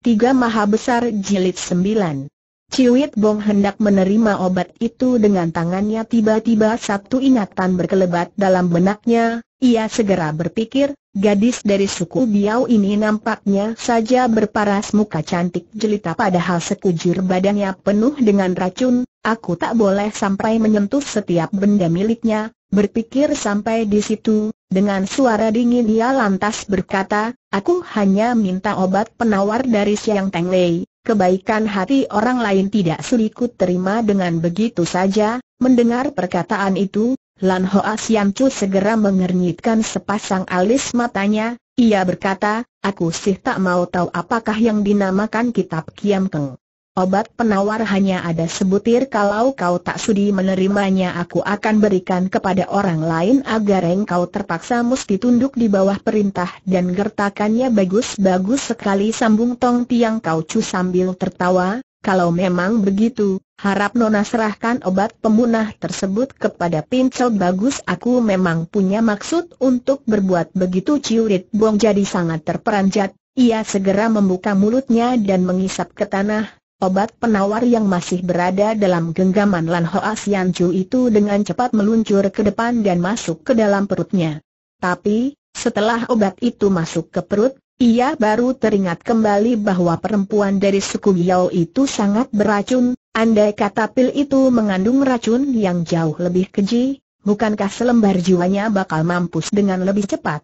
Tiga Maha Besar Jilid 9 Ciwit Bong hendak menerima obat itu dengan tangannya tiba-tiba satu ingatan berkelebat dalam benaknya, ia segera berpikir, gadis dari suku Biau ini nampaknya saja berparas muka cantik jelita padahal sekujur badannya penuh dengan racun, aku tak boleh sampai menyentuh setiap benda miliknya, berpikir sampai di situ, dengan suara dingin ia lantas berkata, aku hanya minta obat penawar dari Siang Teng Lei. Kebaikan hati orang lain tidak suliku terima dengan begitu saja. Mendengar perkataan itu, Lan Hoa Sian Chu segera mengernyitkan sepasang alis matanya. Ia berkata, aku sih tak mau tahu apakah yang dinamakan kitab Kiam Keng. Obat penawar hanya ada sebutir kalau kau tak sudi menerimanya aku akan berikan kepada orang lain agar engkau terpaksa mesti tunduk di bawah perintah dan gertakannya bagus-bagus sekali sambung Tong Tiang Kau Cu sambil tertawa, kalau memang begitu, harap Nona serahkan obat pemunah tersebut kepada pincel bagus Aku memang punya maksud untuk berbuat begitu Ciurit Bong jadi sangat terperanjat Ia segera membuka mulutnya dan mengisap ke tanah Obat penawar yang masih berada dalam genggaman Lan Hoa Sian Chu itu dengan cepat meluncur ke depan dan masuk ke dalam perutnya. Tapi, setelah obat itu masuk ke perut, ia baru teringat kembali bahwa perempuan dari suku Yao itu sangat beracun, andai kata pil itu mengandung racun yang jauh lebih keji, bukankah selembar jiwanya bakal mampus dengan lebih cepat?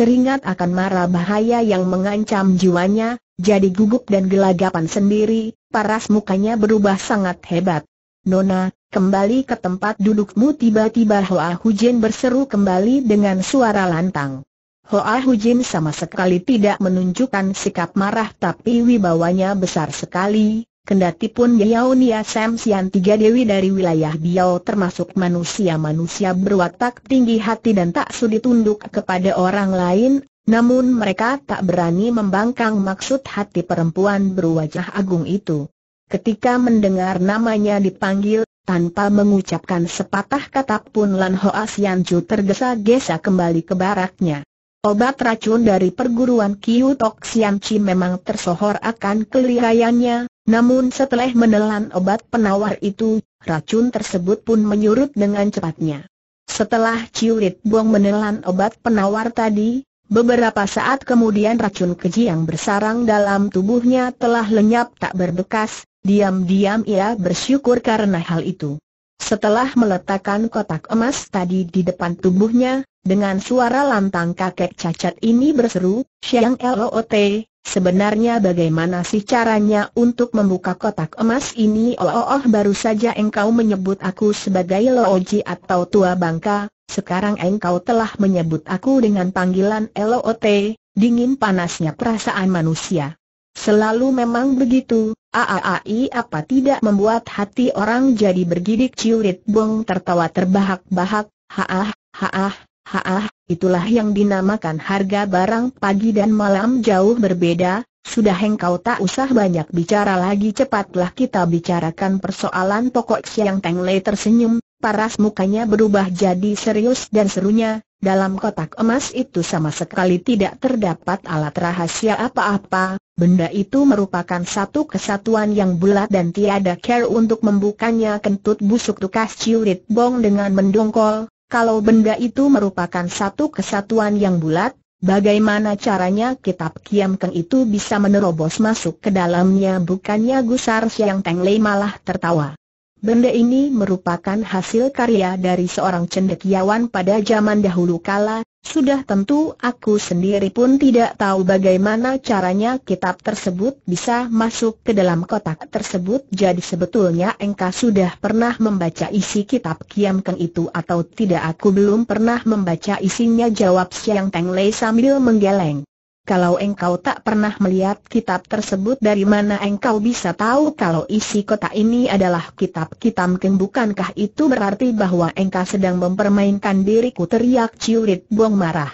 Teringat akan mara bahaya yang mengancam jiwanya, jadi gugup dan gelagapan sendiri, paras mukanya berubah sangat hebat. Nona, kembali ke tempat dudukmu tiba-tiba Hoa Hujin berseru kembali dengan suara lantang. Hoa Hujin sama sekali tidak menunjukkan sikap marah tapi wibawanya besar sekali, Kendati pun Yao Nia Sam Sian tiga dewi dari wilayah Biao termasuk manusia-manusia berwatak tinggi hati dan tak sudi tunduk kepada orang lain, namun mereka tak berani membangkang maksud hati perempuan berwajah agung itu. Ketika mendengar namanya dipanggil, tanpa mengucapkan sepatah kata pun Lan Hoa Sian Ju tergesa-gesa kembali ke baraknya. Obat racun dari perguruan Kiu Tok Sian Chi memang tersohor akan kelihayannya, namun setelah menelan obat penawar itu, racun tersebut pun menyurut dengan cepatnya. Setelah Ciurit Buang menelan obat penawar tadi, beberapa saat kemudian racun keji yang bersarang dalam tubuhnya telah lenyap tak berbekas, diam-diam ia bersyukur karena hal itu. Setelah meletakkan kotak emas tadi di depan tubuhnya, dengan suara lantang kakek cacat ini berseru, Siang LOT, Sebenarnya bagaimana sih caranya untuk membuka kotak emas ini? Oh, oh, oh baru saja engkau menyebut aku sebagai Looji atau Tua Bangka, sekarang engkau telah menyebut aku dengan panggilan LOT, dingin panasnya perasaan manusia. Selalu memang begitu, AAAI apa tidak membuat hati orang jadi bergidik ciurit bong tertawa terbahak-bahak, haah, haah, haah, itulah yang dinamakan harga barang pagi dan malam jauh berbeda, sudah engkau tak usah banyak bicara lagi cepatlah kita bicarakan persoalan pokok Siang Teng Lei tersenyum, paras mukanya berubah jadi serius dan serunya, dalam kotak emas itu sama sekali tidak terdapat alat rahasia apa-apa, benda itu merupakan satu kesatuan yang bulat dan tiada care untuk membukanya kentut busuk tukas ciurit bong dengan mendongkol, kalau benda itu merupakan satu kesatuan yang bulat, bagaimana caranya kitab Kiam Keng itu bisa menerobos masuk ke dalamnya bukannya Gusar Siang Teng Lei malah tertawa. Benda ini merupakan hasil karya dari seorang cendekiawan pada zaman dahulu kala, sudah tentu aku sendiri pun tidak tahu bagaimana caranya kitab tersebut bisa masuk ke dalam kotak tersebut Jadi sebetulnya engkau sudah pernah membaca isi kitab Kiam Keng itu atau tidak Aku belum pernah membaca isinya jawab Siang Teng Lei sambil menggeleng kalau engkau tak pernah melihat kitab tersebut dari mana engkau bisa tahu kalau isi kota ini adalah kitab kitam keng bukankah itu berarti bahwa engkau sedang mempermainkan diriku teriak ciurit buang marah.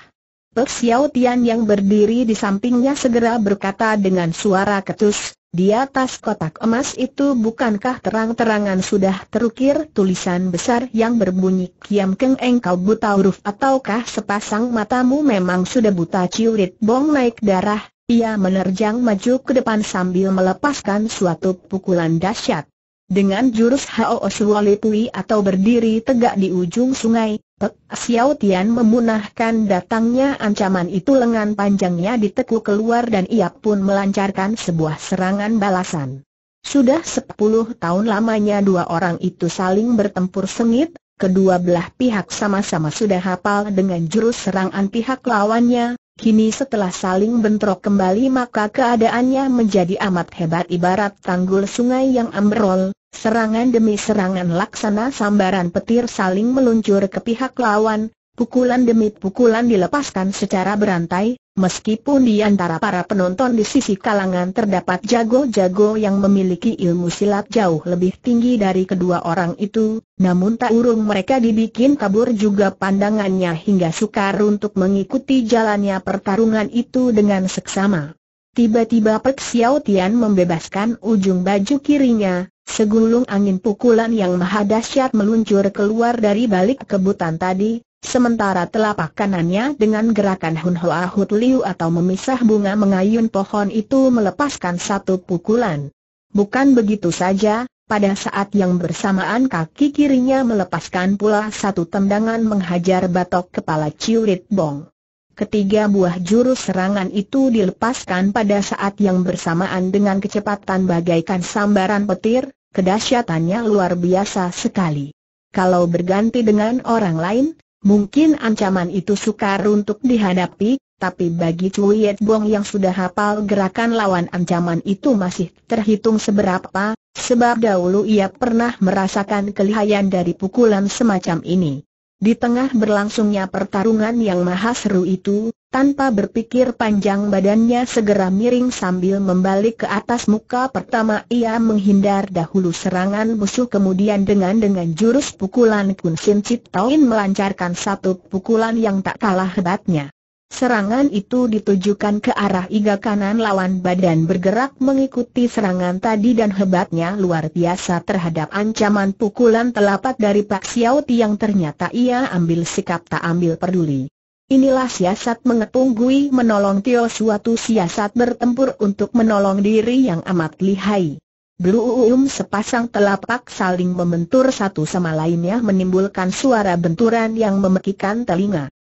Pek Xiao Tian yang berdiri di sampingnya segera berkata dengan suara ketus, di atas kotak emas itu bukankah terang-terangan sudah terukir tulisan besar yang berbunyi Kiam Keng engkau buta huruf ataukah sepasang matamu memang sudah buta ciurit bong naik darah, ia menerjang maju ke depan sambil melepaskan suatu pukulan dahsyat. Dengan jurus Hao Suolitui atau berdiri tegak di ujung sungai, Pek Xiao Tian memunahkan datangnya ancaman itu lengan panjangnya ditekuk keluar dan ia pun melancarkan sebuah serangan balasan. Sudah sepuluh tahun lamanya dua orang itu saling bertempur sengit, Kedua belah pihak sama-sama sudah hafal dengan jurus serangan pihak lawannya, kini setelah saling bentrok kembali maka keadaannya menjadi amat hebat ibarat tanggul sungai yang ambrol, serangan demi serangan laksana sambaran petir saling meluncur ke pihak lawan, pukulan demi pukulan dilepaskan secara berantai, Meskipun di antara para penonton di sisi kalangan terdapat jago-jago yang memiliki ilmu silat jauh lebih tinggi dari kedua orang itu, namun tak urung mereka dibikin kabur juga pandangannya hingga sukar untuk mengikuti jalannya pertarungan itu dengan seksama. Tiba-tiba Pek Xiao Tian membebaskan ujung baju kirinya, segulung angin pukulan yang maha dahsyat meluncur keluar dari balik kebutan tadi, Sementara telapak kanannya dengan gerakan Hun Hoa Hut Liu atau memisah bunga mengayun pohon itu melepaskan satu pukulan. Bukan begitu saja, pada saat yang bersamaan kaki kirinya melepaskan pula satu tendangan menghajar batok kepala Ciurit Bong. Ketiga buah jurus serangan itu dilepaskan pada saat yang bersamaan dengan kecepatan bagaikan sambaran petir, kedahsyatannya luar biasa sekali. Kalau berganti dengan orang lain, Mungkin ancaman itu sukar untuk dihadapi, tapi bagi Cui Yat Bong yang sudah hafal gerakan lawan ancaman itu masih terhitung seberapa, sebab dahulu ia pernah merasakan kelihayan dari pukulan semacam ini. Di tengah berlangsungnya pertarungan yang maha seru itu, tanpa berpikir panjang badannya segera miring sambil membalik ke atas muka pertama ia menghindar dahulu serangan musuh kemudian dengan dengan jurus pukulan Kun Sin Chit Tauin melancarkan satu pukulan yang tak kalah hebatnya. Serangan itu ditujukan ke arah iga kanan lawan badan bergerak mengikuti serangan tadi dan hebatnya luar biasa terhadap ancaman pukulan telapak dari Pak Xiao yang ternyata ia ambil sikap tak ambil peduli. Inilah siasat mengepung Gui menolong Tio suatu siasat bertempur untuk menolong diri yang amat lihai. Blue Um sepasang telapak saling membentur satu sama lainnya menimbulkan suara benturan yang memekikan telinga.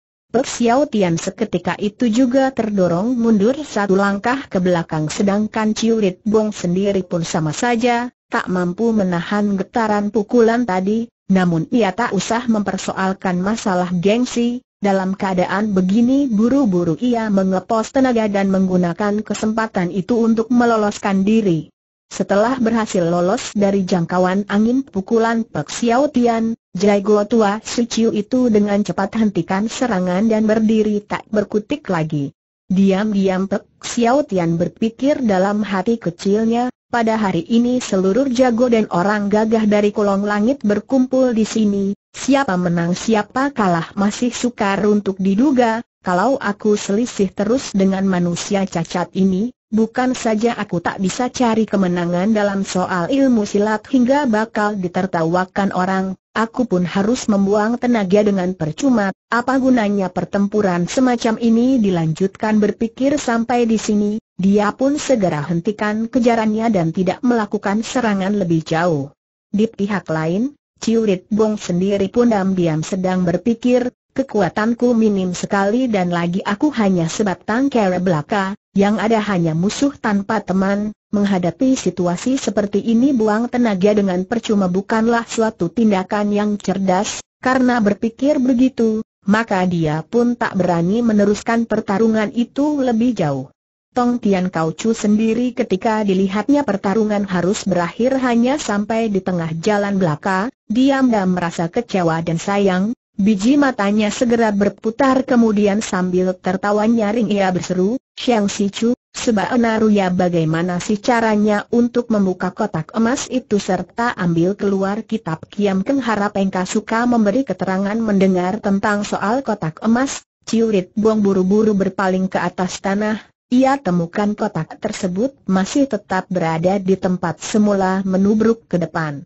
Xiao Tian seketika itu juga terdorong mundur satu langkah ke belakang sedangkan Ciurit Rit Bong sendiri pun sama saja, tak mampu menahan getaran pukulan tadi, namun ia tak usah mempersoalkan masalah gengsi, dalam keadaan begini buru-buru ia mengepos tenaga dan menggunakan kesempatan itu untuk meloloskan diri. Setelah berhasil lolos dari jangkauan angin pukulan Pek Xiao Tian, Jago tua Suciu itu dengan cepat hentikan serangan dan berdiri tak berkutik lagi. Diam-diam Pek Xiao Tian berpikir dalam hati kecilnya, pada hari ini seluruh jago dan orang gagah dari kolong langit berkumpul di sini, siapa menang siapa kalah masih sukar untuk diduga, kalau aku selisih terus dengan manusia cacat ini, Bukan saja aku tak bisa cari kemenangan dalam soal ilmu silat hingga bakal ditertawakan orang, aku pun harus membuang tenaga dengan percuma. Apa gunanya pertempuran semacam ini dilanjutkan berpikir sampai di sini, dia pun segera hentikan kejarannya dan tidak melakukan serangan lebih jauh. Di pihak lain, Ciurit Bong sendiri pun diam-diam sedang berpikir, Kekuatanku minim sekali dan lagi aku hanya sebatang kera belaka, yang ada hanya musuh tanpa teman, menghadapi situasi seperti ini buang tenaga dengan percuma bukanlah suatu tindakan yang cerdas, karena berpikir begitu, maka dia pun tak berani meneruskan pertarungan itu lebih jauh. Tong Tian Kau Chu sendiri ketika dilihatnya pertarungan harus berakhir hanya sampai di tengah jalan belaka, diam dan merasa kecewa dan sayang, Biji matanya segera berputar kemudian sambil tertawa nyaring ia berseru, Si Chu, sebab Naruya bagaimana sih caranya untuk membuka kotak emas itu serta ambil keluar kitab Kiam Keng harap engkau suka memberi keterangan mendengar tentang soal kotak emas, Ciurit Buang buru-buru berpaling ke atas tanah, ia temukan kotak tersebut masih tetap berada di tempat semula menubruk ke depan.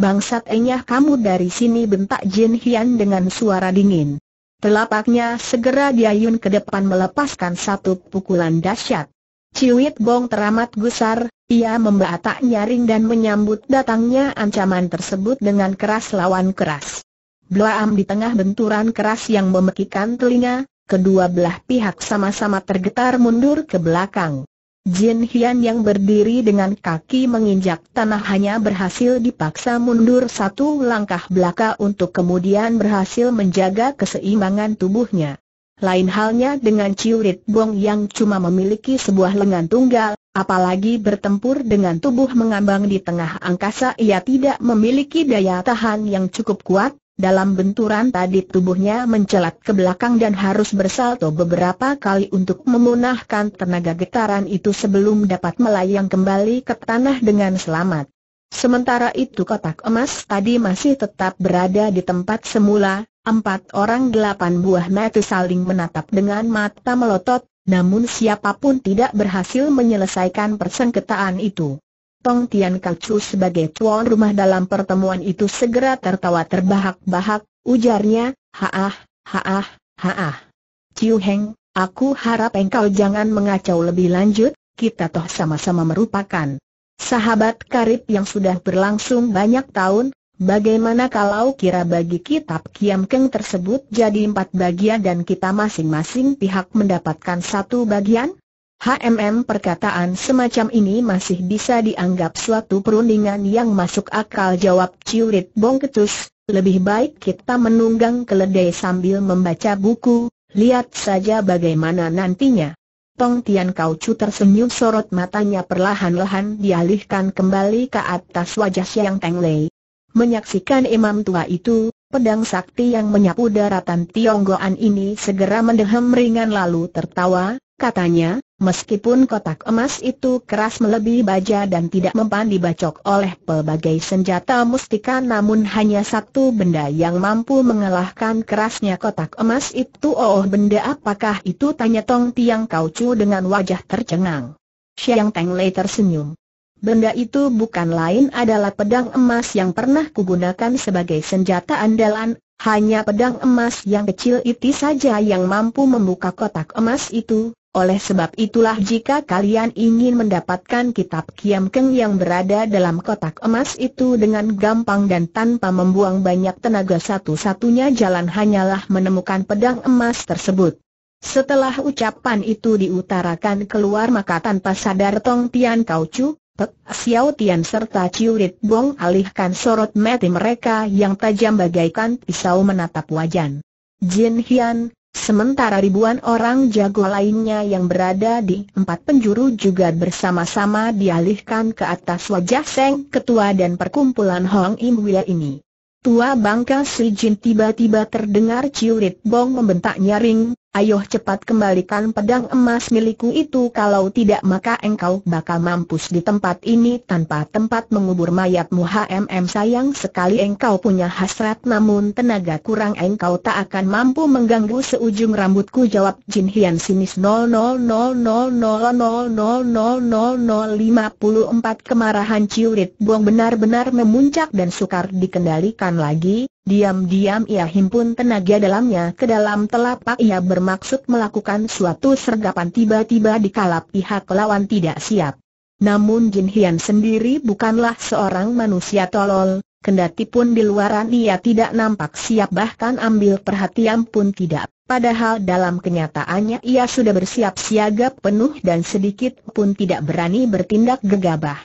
Bangsat enyah kamu dari sini bentak Jin Hian dengan suara dingin. Telapaknya segera diayun ke depan melepaskan satu pukulan dahsyat. Ciwit Bong teramat gusar, ia membatak nyaring dan menyambut datangnya ancaman tersebut dengan keras lawan keras. Blaam di tengah benturan keras yang memekikan telinga, kedua belah pihak sama-sama tergetar mundur ke belakang. Jin Hian yang berdiri dengan kaki menginjak tanah hanya berhasil dipaksa mundur satu langkah belaka untuk kemudian berhasil menjaga keseimbangan tubuhnya. Lain halnya dengan Ciurit Bong yang cuma memiliki sebuah lengan tunggal, apalagi bertempur dengan tubuh mengambang di tengah angkasa ia tidak memiliki daya tahan yang cukup kuat, dalam benturan tadi tubuhnya mencelat ke belakang dan harus bersalto beberapa kali untuk memunahkan tenaga getaran itu sebelum dapat melayang kembali ke tanah dengan selamat. Sementara itu kotak emas tadi masih tetap berada di tempat semula, empat orang delapan buah mata saling menatap dengan mata melotot, namun siapapun tidak berhasil menyelesaikan persengketaan itu. Tong Tian Kacu sebagai tuan rumah dalam pertemuan itu segera tertawa terbahak-bahak, ujarnya, haah, haah, haah. Ciu Heng, aku harap engkau jangan mengacau lebih lanjut, kita toh sama-sama merupakan sahabat karib yang sudah berlangsung banyak tahun, Bagaimana kalau kira bagi kitab Kiam Keng tersebut jadi empat bagian dan kita masing-masing pihak mendapatkan satu bagian? HMM perkataan semacam ini masih bisa dianggap suatu perundingan yang masuk akal jawab Ciurit Bongketus. lebih baik kita menunggang keledai sambil membaca buku, lihat saja bagaimana nantinya. Tong Tian Kau Chu tersenyum sorot matanya perlahan-lahan dialihkan kembali ke atas wajah Siang Teng Lei. Menyaksikan imam tua itu, pedang sakti yang menyapu daratan Tionggoan ini segera mendehem ringan lalu tertawa, katanya, Meskipun kotak emas itu keras melebihi baja dan tidak mempan dibacok oleh pelbagai senjata mustika namun hanya satu benda yang mampu mengalahkan kerasnya kotak emas itu Oh benda apakah itu tanya Tong Tiang Kau Chu dengan wajah tercengang Siang Teng Lei tersenyum Benda itu bukan lain adalah pedang emas yang pernah kugunakan sebagai senjata andalan hanya pedang emas yang kecil itu saja yang mampu membuka kotak emas itu, oleh sebab itulah jika kalian ingin mendapatkan kitab Kiam Keng yang berada dalam kotak emas itu dengan gampang dan tanpa membuang banyak tenaga satu-satunya jalan hanyalah menemukan pedang emas tersebut. Setelah ucapan itu diutarakan keluar maka tanpa sadar Tong Tian Kau Chu, Pek Xiao Tian serta Chiu Rit Bong alihkan sorot mati mereka yang tajam bagaikan pisau menatap wajan. Jin Hian, Sementara ribuan orang jago lainnya yang berada di empat penjuru juga bersama-sama dialihkan ke atas wajah Seng Ketua dan perkumpulan Hong Im Wia ini. Tua bangka Sui Jin tiba-tiba terdengar ciurit bong membentak nyaring, Ayo cepat kembalikan pedang emas milikku itu kalau tidak maka engkau bakal mampus di tempat ini tanpa tempat mengubur mayatmu HMM sayang sekali engkau punya hasrat namun tenaga kurang engkau tak akan mampu mengganggu seujung rambutku jawab Jin Hian sinis 00000000054 kemarahan Ciurit Buang benar-benar memuncak dan sukar dikendalikan lagi Diam-diam ia himpun tenaga dalamnya ke dalam telapak ia bermaksud melakukan suatu sergapan tiba-tiba di kalap pihak lawan tidak siap. Namun Jin Hian sendiri bukanlah seorang manusia tolol, kendati pun di luaran ia tidak nampak siap bahkan ambil perhatian pun tidak. Padahal dalam kenyataannya ia sudah bersiap siaga penuh dan sedikit pun tidak berani bertindak gegabah.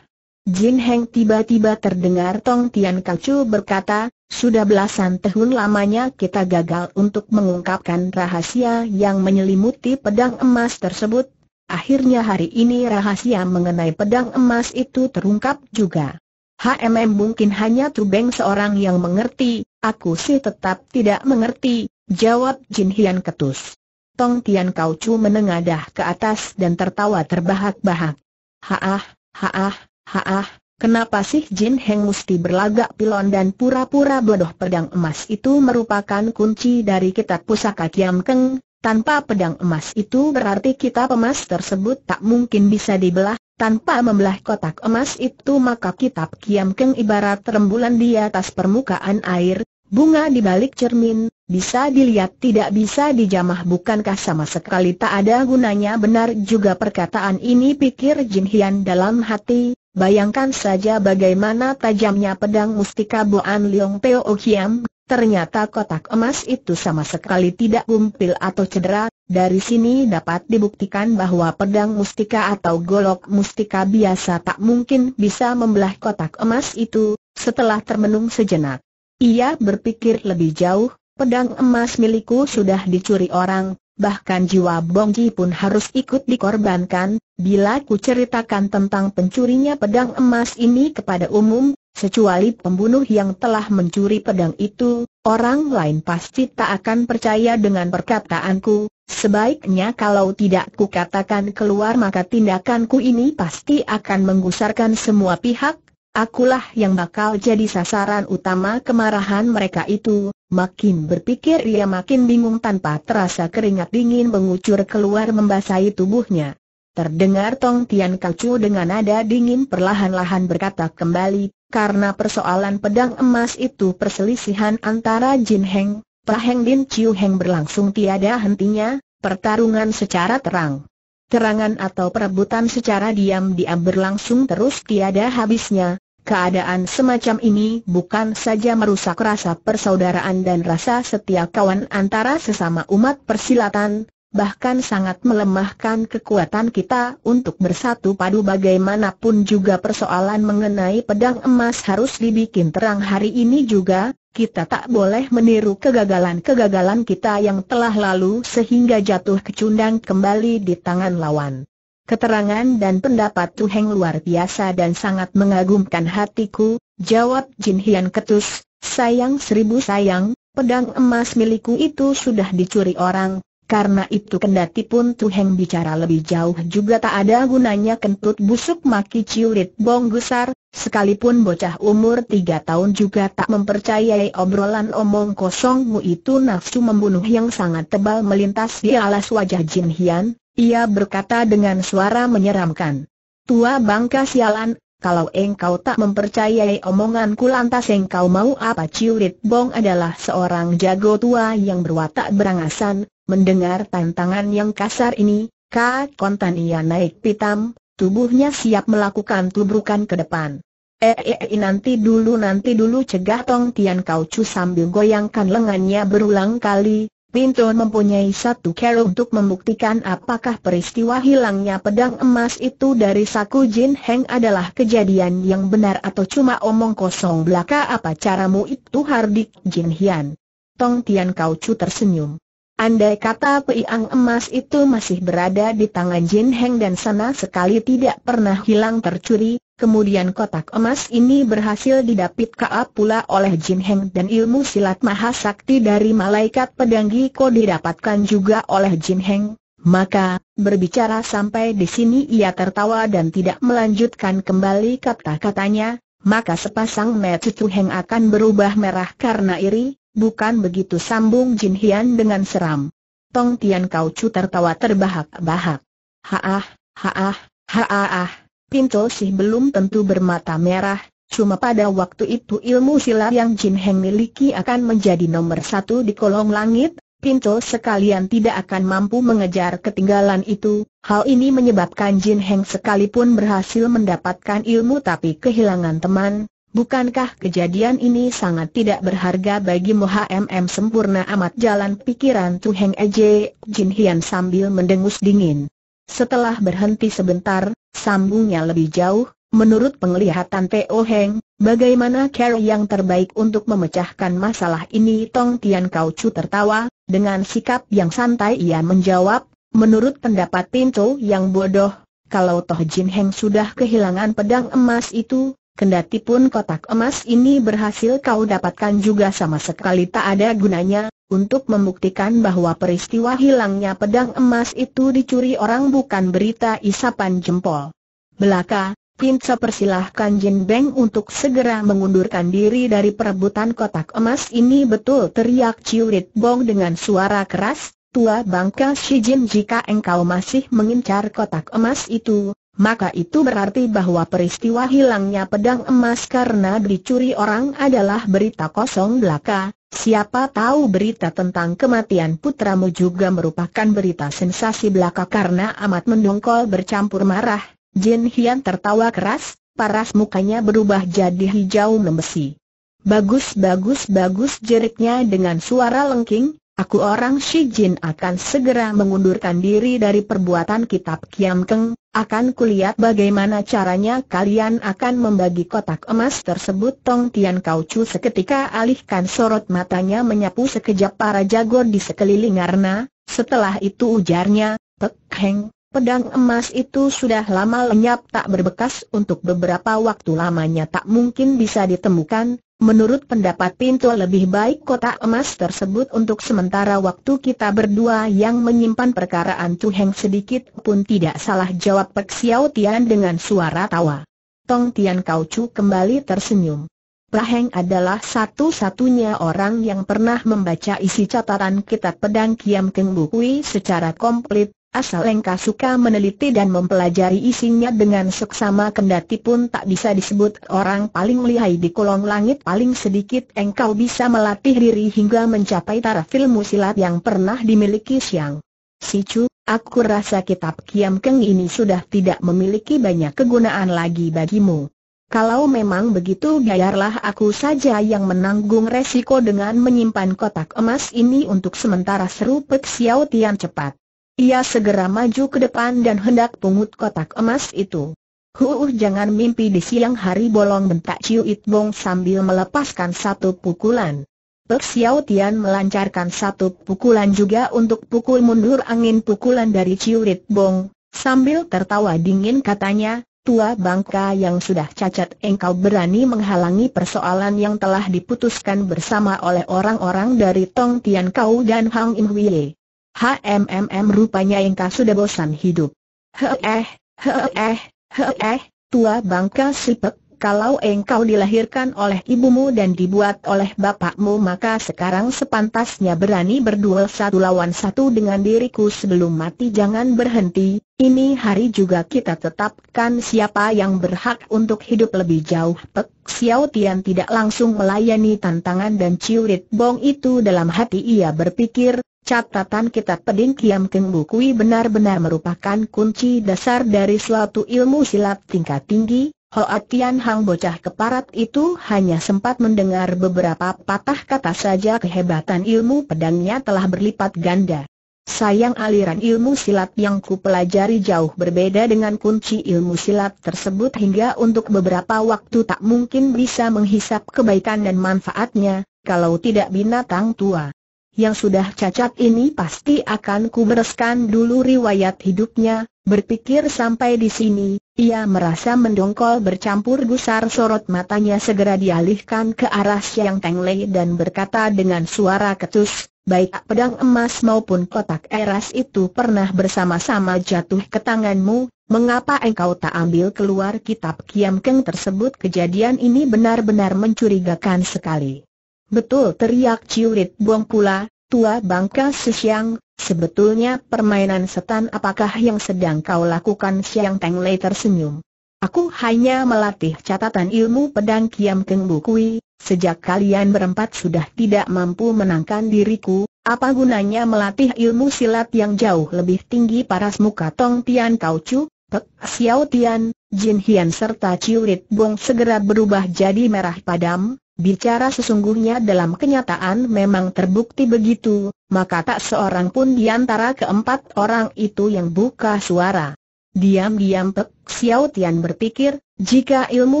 Jin Heng tiba-tiba terdengar Tong Tian Chu berkata, sudah belasan tahun lamanya kita gagal untuk mengungkapkan rahasia yang menyelimuti pedang emas tersebut. Akhirnya hari ini rahasia mengenai pedang emas itu terungkap juga. HMM mungkin hanya Tubeng seorang yang mengerti, aku sih tetap tidak mengerti, jawab Jin Hian Ketus. Tong Tian Kau Chu menengadah ke atas dan tertawa terbahak-bahak. Haah, haah, Haah, kenapa sih Jin Heng mesti berlagak pilon dan pura-pura bodoh pedang emas itu merupakan kunci dari kitab pusaka Kiam Keng, tanpa pedang emas itu berarti kitab emas tersebut tak mungkin bisa dibelah, tanpa membelah kotak emas itu maka kitab Kiam Keng ibarat rembulan di atas permukaan air, bunga di balik cermin, bisa dilihat tidak bisa dijamah bukankah sama sekali tak ada gunanya benar juga perkataan ini pikir Jin Hian dalam hati, Bayangkan saja bagaimana tajamnya pedang mustika Boan Leong Peo Kiam, ternyata kotak emas itu sama sekali tidak gumpil atau cedera, dari sini dapat dibuktikan bahwa pedang mustika atau golok mustika biasa tak mungkin bisa membelah kotak emas itu, setelah termenung sejenak. Ia berpikir lebih jauh, pedang emas milikku sudah dicuri orang, bahkan jiwa Bongji pun harus ikut dikorbankan, bila ku ceritakan tentang pencurinya pedang emas ini kepada umum, kecuali pembunuh yang telah mencuri pedang itu, orang lain pasti tak akan percaya dengan perkataanku, sebaiknya kalau tidak ku katakan keluar maka tindakanku ini pasti akan menggusarkan semua pihak, Akulah yang bakal jadi sasaran utama kemarahan mereka itu, makin berpikir ia makin bingung tanpa terasa keringat dingin mengucur keluar membasahi tubuhnya. Terdengar Tong Tian Kacu dengan nada dingin perlahan-lahan berkata kembali, karena persoalan pedang emas itu perselisihan antara Jin Heng, Heng, Din Chiu Heng berlangsung tiada hentinya, pertarungan secara terang. Serangan atau perebutan secara diam-diam berlangsung terus tiada habisnya. Keadaan semacam ini bukan saja merusak rasa persaudaraan dan rasa setia kawan antara sesama umat persilatan, bahkan sangat melemahkan kekuatan kita untuk bersatu padu bagaimanapun juga persoalan mengenai pedang emas harus dibikin terang hari ini juga, kita tak boleh meniru kegagalan-kegagalan kita yang telah lalu sehingga jatuh kecundang kembali di tangan lawan. Keterangan dan pendapat heng luar biasa dan sangat mengagumkan hatiku, jawab Jin Hian Ketus, sayang seribu sayang, pedang emas milikku itu sudah dicuri orang, karena itu kendati pun Heng bicara lebih jauh juga tak ada gunanya kentut busuk maki ciulit bong gusar, sekalipun bocah umur tiga tahun juga tak mempercayai obrolan omong kosongmu itu nafsu membunuh yang sangat tebal melintas di alas wajah Jin Hian, ia berkata dengan suara menyeramkan. Tua bangka sialan, kalau engkau tak mempercayai omonganku lantas engkau mau apa Ciulit Bong adalah seorang jago tua yang berwatak berangasan, Mendengar tantangan yang kasar ini, Kak Kontan ia naik pitam, tubuhnya siap melakukan tubrukan ke depan. Eh, eh, eh, nanti dulu nanti dulu cegah Tong Tian Kau Chu sambil goyangkan lengannya berulang kali, Pintu mempunyai satu cara untuk membuktikan apakah peristiwa hilangnya pedang emas itu dari saku Jin Heng adalah kejadian yang benar atau cuma omong kosong belaka apa caramu itu Hardik Jin Hian. Tong Tian Kau Chu tersenyum. Andai kata piang emas itu masih berada di tangan Jin Heng dan sana sekali tidak pernah hilang tercuri, kemudian kotak emas ini berhasil didapit kaap pula oleh Jin Heng dan ilmu silat mahasakti dari malaikat pedanggi ko didapatkan juga oleh Jin Heng, maka, berbicara sampai di sini ia tertawa dan tidak melanjutkan kembali kata-katanya, maka sepasang mata Heng akan berubah merah karena iri, Bukan begitu sambung Jin Hian dengan seram. Tong Tian Kau Chu tertawa terbahak-bahak. Haah, haah, haah, Pinto sih belum tentu bermata merah, cuma pada waktu itu ilmu silat yang Jin Heng miliki akan menjadi nomor satu di kolong langit, Pinto sekalian tidak akan mampu mengejar ketinggalan itu, hal ini menyebabkan Jin Heng sekalipun berhasil mendapatkan ilmu tapi kehilangan teman, Bukankah kejadian ini sangat tidak berharga bagi MM sempurna amat jalan pikiran Tu Heng Eje, Jin Hian sambil mendengus dingin. Setelah berhenti sebentar, sambungnya lebih jauh, menurut penglihatan Teo Heng, bagaimana cara yang terbaik untuk memecahkan masalah ini Tong Tian Kau Chu tertawa, dengan sikap yang santai ia menjawab, menurut pendapat Tinto yang bodoh, kalau Toh Jin Heng sudah kehilangan pedang emas itu, Kendati pun kotak emas ini berhasil kau dapatkan juga sama sekali tak ada gunanya, untuk membuktikan bahwa peristiwa hilangnya pedang emas itu dicuri orang bukan berita isapan jempol. Belaka, Pinca persilahkan Jin Beng untuk segera mengundurkan diri dari perebutan kotak emas ini betul teriak Rit Bong dengan suara keras, Tua bangka Shijin jika engkau masih mengincar kotak emas itu, maka itu berarti bahwa peristiwa hilangnya pedang emas karena dicuri orang adalah berita kosong belaka, siapa tahu berita tentang kematian putramu juga merupakan berita sensasi belaka karena amat mendongkol bercampur marah, Jin Hian tertawa keras, paras mukanya berubah jadi hijau membesi. Bagus bagus bagus jeriknya dengan suara lengking, Aku orang Shijin akan segera mengundurkan diri dari perbuatan kitab Kiam Keng, akan kulihat bagaimana caranya kalian akan membagi kotak emas tersebut Tong Tian Kau Chu seketika alihkan sorot matanya menyapu sekejap para jago di sekeliling Arna, setelah itu ujarnya, Pek Heng, pedang emas itu sudah lama lenyap tak berbekas untuk beberapa waktu lamanya tak mungkin bisa ditemukan, Menurut pendapat Pinto lebih baik kotak emas tersebut untuk sementara waktu kita berdua yang menyimpan perkaraan Heng sedikit pun tidak salah jawab Pek Xiao Tian dengan suara tawa. Tong Tian Kau Chu kembali tersenyum. Praheng adalah satu-satunya orang yang pernah membaca isi catatan kitab pedang Kiam Keng Bukui secara komplit, Asal engkau suka meneliti dan mempelajari isinya dengan seksama kendati pun tak bisa disebut orang paling lihai di kolong langit paling sedikit engkau bisa melatih diri hingga mencapai taraf ilmu silat yang pernah dimiliki Siang. Sicu, aku rasa kitab Kiam Keng ini sudah tidak memiliki banyak kegunaan lagi bagimu. Kalau memang begitu biarlah aku saja yang menanggung resiko dengan menyimpan kotak emas ini untuk sementara seru Pek Xiao Tian cepat. Ia segera maju ke depan dan hendak pungut kotak emas itu. Huuh jangan mimpi di siang hari bolong bentak Ciu It Bong sambil melepaskan satu pukulan. Pek Xiao Tian melancarkan satu pukulan juga untuk pukul mundur angin pukulan dari Ciu It Bong, sambil tertawa dingin katanya, Tua bangka yang sudah cacat engkau berani menghalangi persoalan yang telah diputuskan bersama oleh orang-orang dari Tong Tian Kau dan Hang Im Wei. HMMM rupanya engkau sudah bosan hidup. Heeh, heh, heh, heh, eh, tua bangka sipek, kalau engkau dilahirkan oleh ibumu dan dibuat oleh bapakmu maka sekarang sepantasnya berani berduel satu lawan satu dengan diriku sebelum mati jangan berhenti, ini hari juga kita tetapkan siapa yang berhak untuk hidup lebih jauh. Pek Xiao Tian tidak langsung melayani tantangan dan ciurit bong itu dalam hati ia berpikir, catatan kitab peding kiam keng bukui benar-benar merupakan kunci dasar dari suatu ilmu silat tingkat tinggi, Hoa Tian Hang bocah keparat itu hanya sempat mendengar beberapa patah kata saja kehebatan ilmu pedangnya telah berlipat ganda. Sayang aliran ilmu silat yang ku pelajari jauh berbeda dengan kunci ilmu silat tersebut hingga untuk beberapa waktu tak mungkin bisa menghisap kebaikan dan manfaatnya, kalau tidak binatang tua. Yang sudah cacat ini pasti akan ku bereskan dulu riwayat hidupnya, berpikir sampai di sini, ia merasa mendongkol bercampur gusar sorot matanya segera dialihkan ke arah Siang Teng Lei dan berkata dengan suara ketus, baik pedang emas maupun kotak eras itu pernah bersama-sama jatuh ke tanganmu, mengapa engkau tak ambil keluar kitab Kiam Keng tersebut kejadian ini benar-benar mencurigakan sekali. Betul teriak Ciurit Buang pula, tua bangka Siang, sebetulnya permainan setan apakah yang sedang kau lakukan Siang Teng Lei tersenyum. Aku hanya melatih catatan ilmu pedang Kiam Keng Bukui, sejak kalian berempat sudah tidak mampu menangkan diriku, apa gunanya melatih ilmu silat yang jauh lebih tinggi paras muka Tong Tian Kau Chu, Pek Xiao Tian, Jin Hian serta Ciurit Bong segera berubah jadi merah padam, Bicara sesungguhnya dalam kenyataan memang terbukti begitu, maka tak seorang pun di antara keempat orang itu yang buka suara. Diam-diam Pek Xiao Tian berpikir, jika ilmu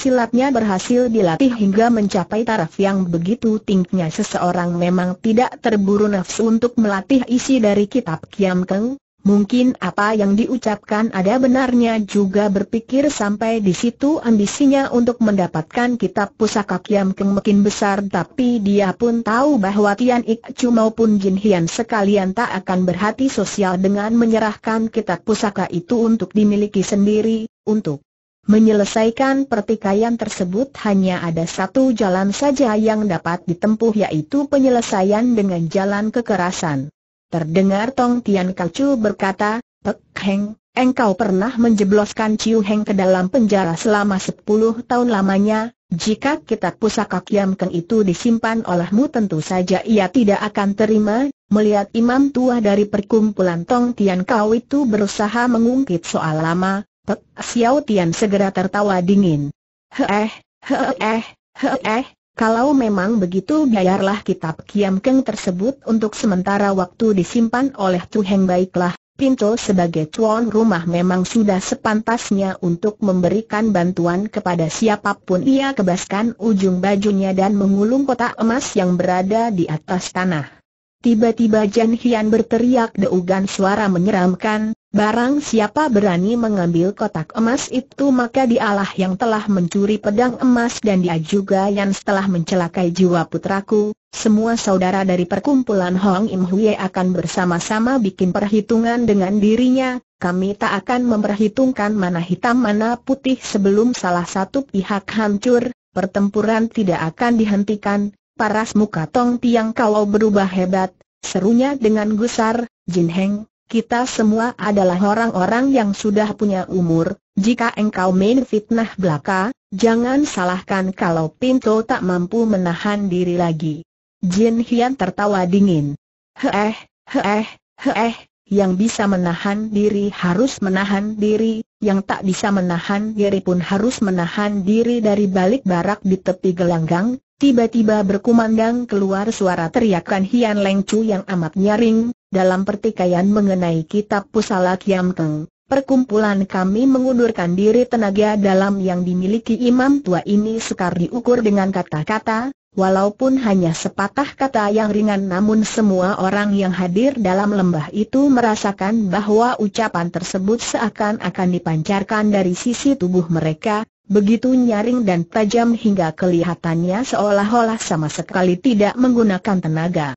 silatnya berhasil dilatih hingga mencapai taraf yang begitu tingginya seseorang memang tidak terburu nafsu untuk melatih isi dari kitab Kiam Keng, Mungkin apa yang diucapkan ada benarnya juga berpikir sampai di situ ambisinya untuk mendapatkan kitab pusaka Kiam Keng makin besar tapi dia pun tahu bahwa Tian Ik Chu maupun Jin Hian sekalian tak akan berhati sosial dengan menyerahkan kitab pusaka itu untuk dimiliki sendiri, untuk menyelesaikan pertikaian tersebut hanya ada satu jalan saja yang dapat ditempuh yaitu penyelesaian dengan jalan kekerasan. Terdengar Tong Tian Kacu berkata, Pek Heng, engkau pernah menjebloskan Ciu Heng ke dalam penjara selama sepuluh tahun lamanya, jika kitab pusaka Kiam Keng itu disimpan olehmu tentu saja ia tidak akan terima, melihat imam tua dari perkumpulan Tong Tian Kau itu berusaha mengungkit soal lama, Pek Xiao Tian segera tertawa dingin. Heh, heh, heh, heh, kalau memang begitu biarlah kitab Kiam Keng tersebut untuk sementara waktu disimpan oleh Heng. baiklah, Pinto sebagai tuan rumah memang sudah sepantasnya untuk memberikan bantuan kepada siapapun ia kebaskan ujung bajunya dan mengulung kotak emas yang berada di atas tanah. Tiba-tiba Jan Hian berteriak deugan suara menyeramkan, Barang siapa berani mengambil kotak emas itu maka dialah yang telah mencuri pedang emas dan dia juga yang setelah mencelakai jiwa putraku, semua saudara dari perkumpulan Hong Im Hwe akan bersama-sama bikin perhitungan dengan dirinya, kami tak akan memperhitungkan mana hitam mana putih sebelum salah satu pihak hancur, pertempuran tidak akan dihentikan, paras muka Tong Tiang kalau berubah hebat, serunya dengan gusar, Jin Heng, kita semua adalah orang-orang yang sudah punya umur, jika engkau main fitnah belaka, jangan salahkan kalau Pinto tak mampu menahan diri lagi. Jin Hian tertawa dingin. Heeh, heeh, heeh, yang bisa menahan diri harus menahan diri, yang tak bisa menahan diri pun harus menahan diri dari balik barak di tepi gelanggang, tiba-tiba berkumandang keluar suara teriakan Hian Leng Chu yang amat nyaring, dalam pertikaian mengenai kitab pusala Kiam Teng, perkumpulan kami mengundurkan diri tenaga dalam yang dimiliki imam tua ini sekar diukur dengan kata-kata, walaupun hanya sepatah kata yang ringan namun semua orang yang hadir dalam lembah itu merasakan bahwa ucapan tersebut seakan-akan dipancarkan dari sisi tubuh mereka, Begitu nyaring dan tajam hingga kelihatannya seolah-olah sama sekali tidak menggunakan tenaga.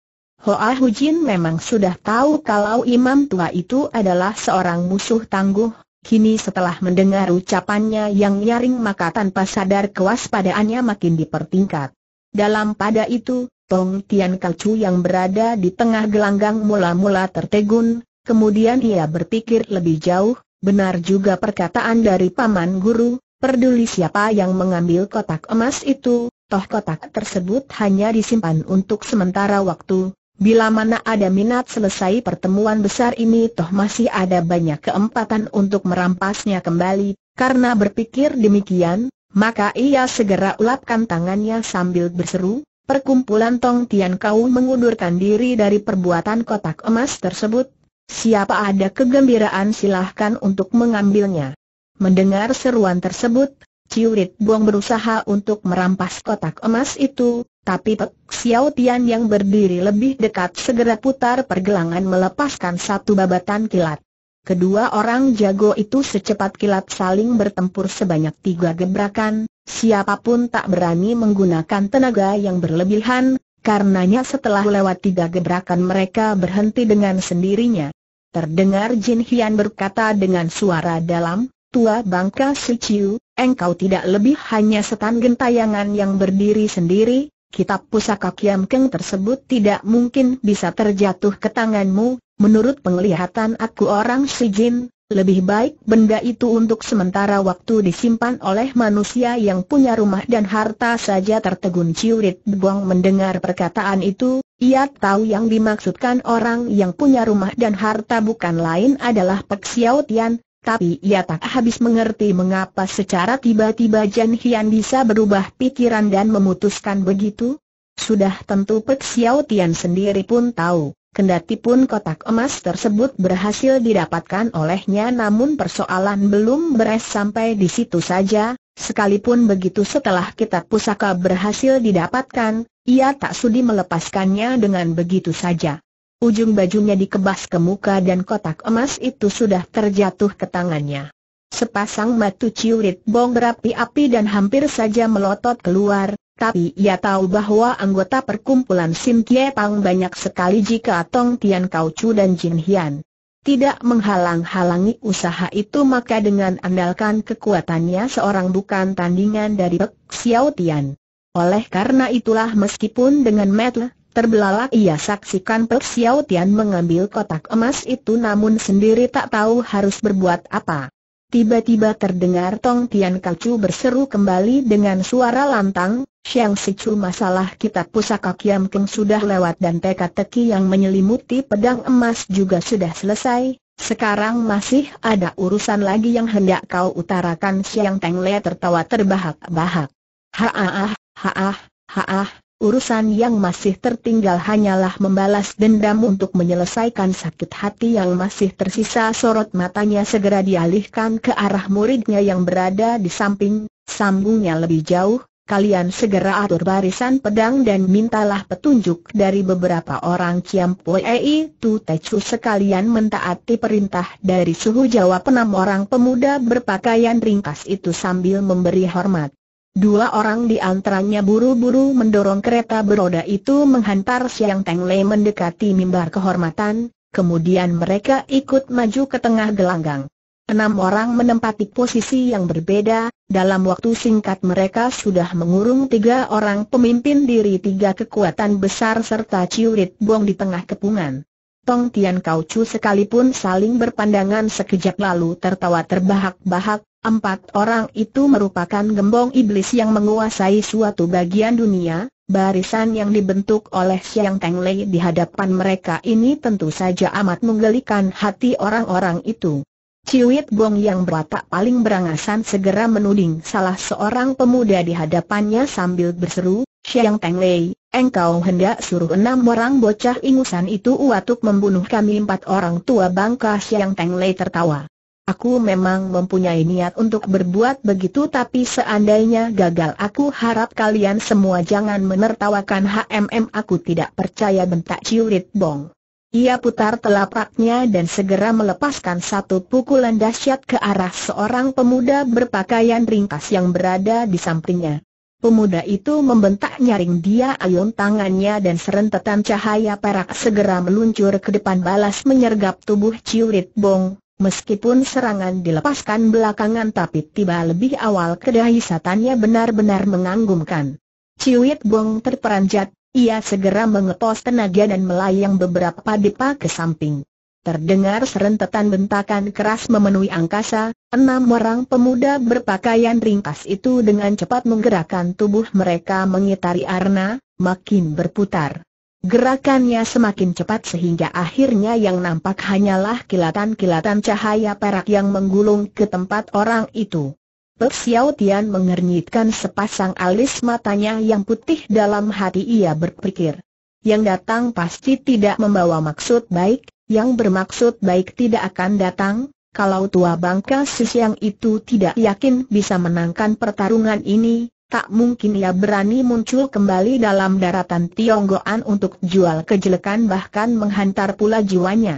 Hoa Hujin memang sudah tahu kalau imam tua itu adalah seorang musuh tangguh, kini setelah mendengar ucapannya yang nyaring maka tanpa sadar kewaspadaannya makin dipertingkat. Dalam pada itu, Tong Tian Kalcu yang berada di tengah gelanggang mula-mula tertegun, kemudian ia berpikir lebih jauh, benar juga perkataan dari Paman Guru, Perduli siapa yang mengambil kotak emas itu, toh kotak tersebut hanya disimpan untuk sementara waktu, Bila mana ada minat selesai pertemuan besar ini toh masih ada banyak keempatan untuk merampasnya kembali, karena berpikir demikian, maka ia segera ulapkan tangannya sambil berseru, perkumpulan Tong Tian Kau mengundurkan diri dari perbuatan kotak emas tersebut, siapa ada kegembiraan silahkan untuk mengambilnya. Mendengar seruan tersebut, Ciurit Buang berusaha untuk merampas kotak emas itu, tapi Pek Xiao Tian yang berdiri lebih dekat segera putar pergelangan melepaskan satu babatan kilat. Kedua orang jago itu secepat kilat saling bertempur sebanyak tiga gebrakan, siapapun tak berani menggunakan tenaga yang berlebihan, karenanya setelah lewat tiga gebrakan mereka berhenti dengan sendirinya. Terdengar Jin Hian berkata dengan suara dalam, Tua Bangka Suciu, engkau tidak lebih hanya setan gentayangan yang berdiri sendiri, kitab pusaka Kiam Keng tersebut tidak mungkin bisa terjatuh ke tanganmu, menurut penglihatan aku orang Jin, lebih baik benda itu untuk sementara waktu disimpan oleh manusia yang punya rumah dan harta saja tertegun Ciurit Buang mendengar perkataan itu, ia tahu yang dimaksudkan orang yang punya rumah dan harta bukan lain adalah Pek Xiao Tian, tapi ia tak habis mengerti mengapa secara tiba-tiba Jan Hian bisa berubah pikiran dan memutuskan begitu. Sudah tentu Pek Xiao Tian sendiri pun tahu, kendati pun kotak emas tersebut berhasil didapatkan olehnya namun persoalan belum beres sampai di situ saja, sekalipun begitu setelah kitab pusaka berhasil didapatkan, ia tak sudi melepaskannya dengan begitu saja. Ujung bajunya dikebas ke muka dan kotak emas itu sudah terjatuh ke tangannya. Sepasang matu ciurit bong berapi-api dan hampir saja melotot keluar, tapi ia tahu bahwa anggota perkumpulan Sim Kie Pang banyak sekali jika Tong Tian Kau Chu dan Jin Hian tidak menghalang-halangi usaha itu maka dengan andalkan kekuatannya seorang bukan tandingan dari Pek Xiao Tian. Oleh karena itulah meskipun dengan metle, Terbelalak ia saksikan Pek Xiao Tian mengambil kotak emas itu namun sendiri tak tahu harus berbuat apa. Tiba-tiba terdengar Tong Tian Kacu berseru kembali dengan suara lantang, Siang Sicu masalah kitab pusaka Kiam Keng sudah lewat dan teka-teki yang menyelimuti pedang emas juga sudah selesai, sekarang masih ada urusan lagi yang hendak kau utarakan Siang Teng Le tertawa terbahak-bahak. Haah, haah, haah, Urusan yang masih tertinggal hanyalah membalas dendam untuk menyelesaikan sakit hati yang masih tersisa sorot matanya segera dialihkan ke arah muridnya yang berada di samping, sambungnya lebih jauh, kalian segera atur barisan pedang dan mintalah petunjuk dari beberapa orang Kiam Ei Tu Techu sekalian mentaati perintah dari suhu jawab enam orang pemuda berpakaian ringkas itu sambil memberi hormat. Dua orang di antaranya buru-buru mendorong kereta beroda itu menghantar Siang Teng Lei mendekati mimbar kehormatan, kemudian mereka ikut maju ke tengah gelanggang. Enam orang menempati posisi yang berbeda, dalam waktu singkat mereka sudah mengurung tiga orang pemimpin diri tiga kekuatan besar serta Ciurit buang di tengah kepungan. Tong Tian Kau Chu sekalipun saling berpandangan sekejap lalu tertawa terbahak-bahak, Empat orang itu merupakan gembong iblis yang menguasai suatu bagian dunia, barisan yang dibentuk oleh Xiang Tenglei di hadapan mereka ini tentu saja amat menggelikan hati orang-orang itu. Ciwit Gong yang berwatak paling berangasan segera menuding salah seorang pemuda di hadapannya sambil berseru, Xiang Tenglei, engkau hendak suruh enam orang bocah ingusan itu untuk membunuh kami empat orang tua bangka Xiang Tenglei tertawa. Aku memang mempunyai niat untuk berbuat begitu tapi seandainya gagal aku harap kalian semua jangan menertawakan HMM aku tidak percaya bentak Ciurit Bong. Ia putar telapaknya dan segera melepaskan satu pukulan dahsyat ke arah seorang pemuda berpakaian ringkas yang berada di sampingnya. Pemuda itu membentak nyaring dia ayun tangannya dan serentetan cahaya perak segera meluncur ke depan balas menyergap tubuh Ciurit Bong. Meskipun serangan dilepaskan belakangan tapi tiba lebih awal kedahisatannya benar-benar menganggumkan. Ciwit Bong terperanjat, ia segera mengetos tenaga dan melayang beberapa depa ke samping. Terdengar serentetan bentakan keras memenuhi angkasa, enam orang pemuda berpakaian ringkas itu dengan cepat menggerakkan tubuh mereka mengitari arna, makin berputar. Gerakannya semakin cepat sehingga akhirnya yang nampak hanyalah kilatan-kilatan cahaya perak yang menggulung ke tempat orang itu. Pek Xiao Tian mengernyitkan sepasang alis matanya yang putih dalam hati ia berpikir. Yang datang pasti tidak membawa maksud baik, yang bermaksud baik tidak akan datang, kalau tua bangka sis yang itu tidak yakin bisa menangkan pertarungan ini, tak mungkin ia berani muncul kembali dalam daratan Tionggoan untuk jual kejelekan bahkan menghantar pula jiwanya.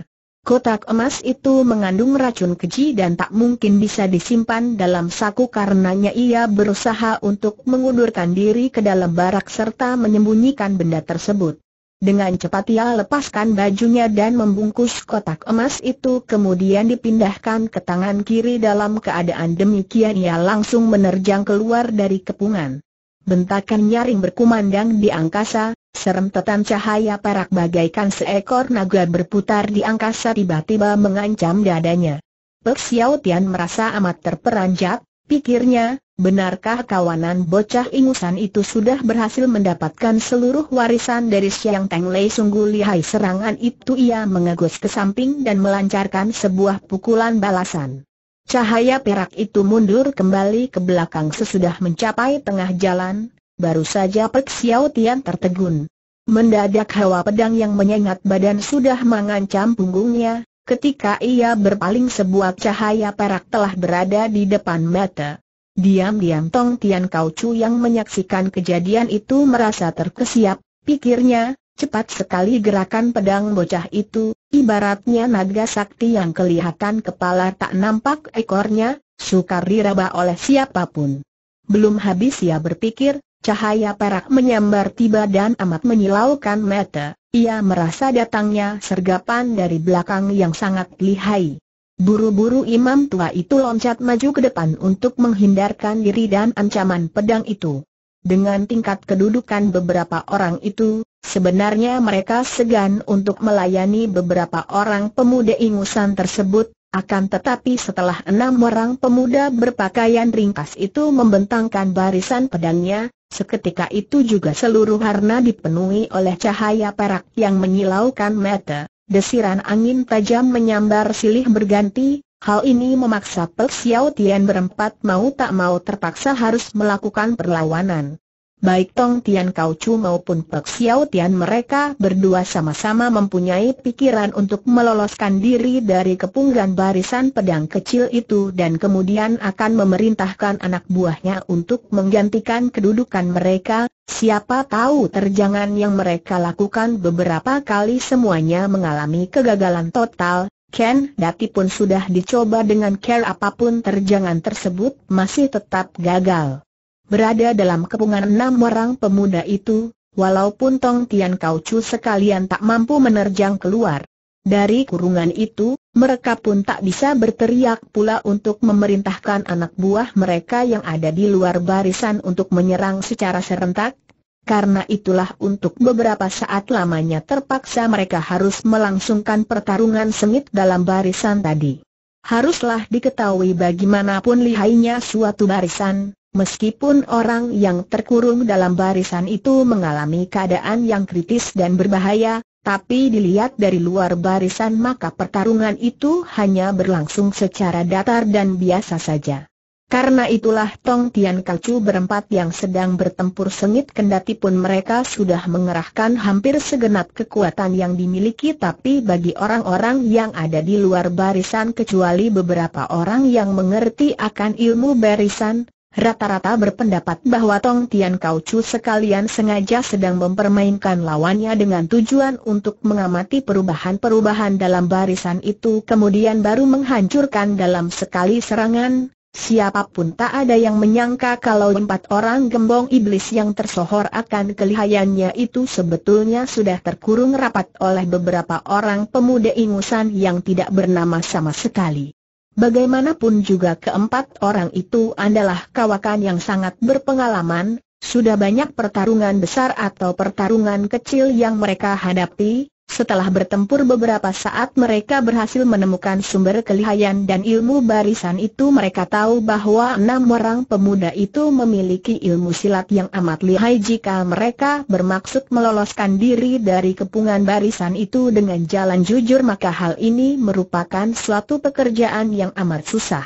Kotak emas itu mengandung racun keji dan tak mungkin bisa disimpan dalam saku karenanya ia berusaha untuk mengundurkan diri ke dalam barak serta menyembunyikan benda tersebut. Dengan cepat ia lepaskan bajunya dan membungkus kotak emas itu kemudian dipindahkan ke tangan kiri dalam keadaan demikian ia langsung menerjang keluar dari kepungan. Bentakan nyaring berkumandang di angkasa, serem tetan cahaya perak bagaikan seekor naga berputar di angkasa tiba-tiba mengancam dadanya. Pek merasa amat terperanjat, Pikirnya, benarkah kawanan bocah ingusan itu sudah berhasil mendapatkan seluruh warisan dari Siang Teng Lei sungguh lihai serangan itu ia mengegus ke samping dan melancarkan sebuah pukulan balasan. Cahaya perak itu mundur kembali ke belakang sesudah mencapai tengah jalan, baru saja Pek Xiao Tian tertegun. Mendadak hawa pedang yang menyengat badan sudah mengancam punggungnya, Ketika ia berpaling sebuah cahaya perak telah berada di depan mata. Diam-diam Tong Tian Kau Chu yang menyaksikan kejadian itu merasa terkesiap, pikirnya, cepat sekali gerakan pedang bocah itu, ibaratnya naga sakti yang kelihatan kepala tak nampak ekornya, sukar diraba oleh siapapun. Belum habis ia berpikir, cahaya perak menyambar tiba dan amat menyilaukan mata. Ia merasa datangnya sergapan dari belakang yang sangat lihai. Buru-buru imam tua itu loncat maju ke depan untuk menghindarkan diri dan ancaman pedang itu. Dengan tingkat kedudukan beberapa orang itu, sebenarnya mereka segan untuk melayani beberapa orang pemuda ingusan tersebut, akan tetapi setelah enam orang pemuda berpakaian ringkas itu membentangkan barisan pedangnya, Seketika itu juga seluruh harna dipenuhi oleh cahaya perak yang menyilaukan mata, desiran angin tajam menyambar silih berganti, hal ini memaksa Pek Xiao Tian berempat mau tak mau terpaksa harus melakukan perlawanan baik Tong Tian Kau Chu maupun Pek Xiao Tian mereka berdua sama-sama mempunyai pikiran untuk meloloskan diri dari kepunggan barisan pedang kecil itu dan kemudian akan memerintahkan anak buahnya untuk menggantikan kedudukan mereka, siapa tahu terjangan yang mereka lakukan beberapa kali semuanya mengalami kegagalan total, Ken Dati pun sudah dicoba dengan care apapun terjangan tersebut masih tetap gagal berada dalam kepungan enam orang pemuda itu, walaupun Tong Tian Kau Chu sekalian tak mampu menerjang keluar. Dari kurungan itu, mereka pun tak bisa berteriak pula untuk memerintahkan anak buah mereka yang ada di luar barisan untuk menyerang secara serentak, karena itulah untuk beberapa saat lamanya terpaksa mereka harus melangsungkan pertarungan sengit dalam barisan tadi. Haruslah diketahui bagaimanapun lihainya suatu barisan, Meskipun orang yang terkurung dalam barisan itu mengalami keadaan yang kritis dan berbahaya, tapi dilihat dari luar barisan maka pertarungan itu hanya berlangsung secara datar dan biasa saja. Karena itulah Tong Tian Kacu berempat yang sedang bertempur sengit kendati pun mereka sudah mengerahkan hampir segenap kekuatan yang dimiliki tapi bagi orang-orang yang ada di luar barisan kecuali beberapa orang yang mengerti akan ilmu barisan, rata-rata berpendapat bahwa Tong Tian Kau Chu sekalian sengaja sedang mempermainkan lawannya dengan tujuan untuk mengamati perubahan-perubahan dalam barisan itu kemudian baru menghancurkan dalam sekali serangan. Siapapun tak ada yang menyangka kalau empat orang gembong iblis yang tersohor akan kelihayannya itu sebetulnya sudah terkurung rapat oleh beberapa orang pemuda ingusan yang tidak bernama sama sekali. Bagaimanapun juga keempat orang itu adalah kawakan yang sangat berpengalaman, sudah banyak pertarungan besar atau pertarungan kecil yang mereka hadapi, setelah bertempur beberapa saat mereka berhasil menemukan sumber kelihayan dan ilmu barisan itu mereka tahu bahwa enam orang pemuda itu memiliki ilmu silat yang amat lihai jika mereka bermaksud meloloskan diri dari kepungan barisan itu dengan jalan jujur maka hal ini merupakan suatu pekerjaan yang amat susah.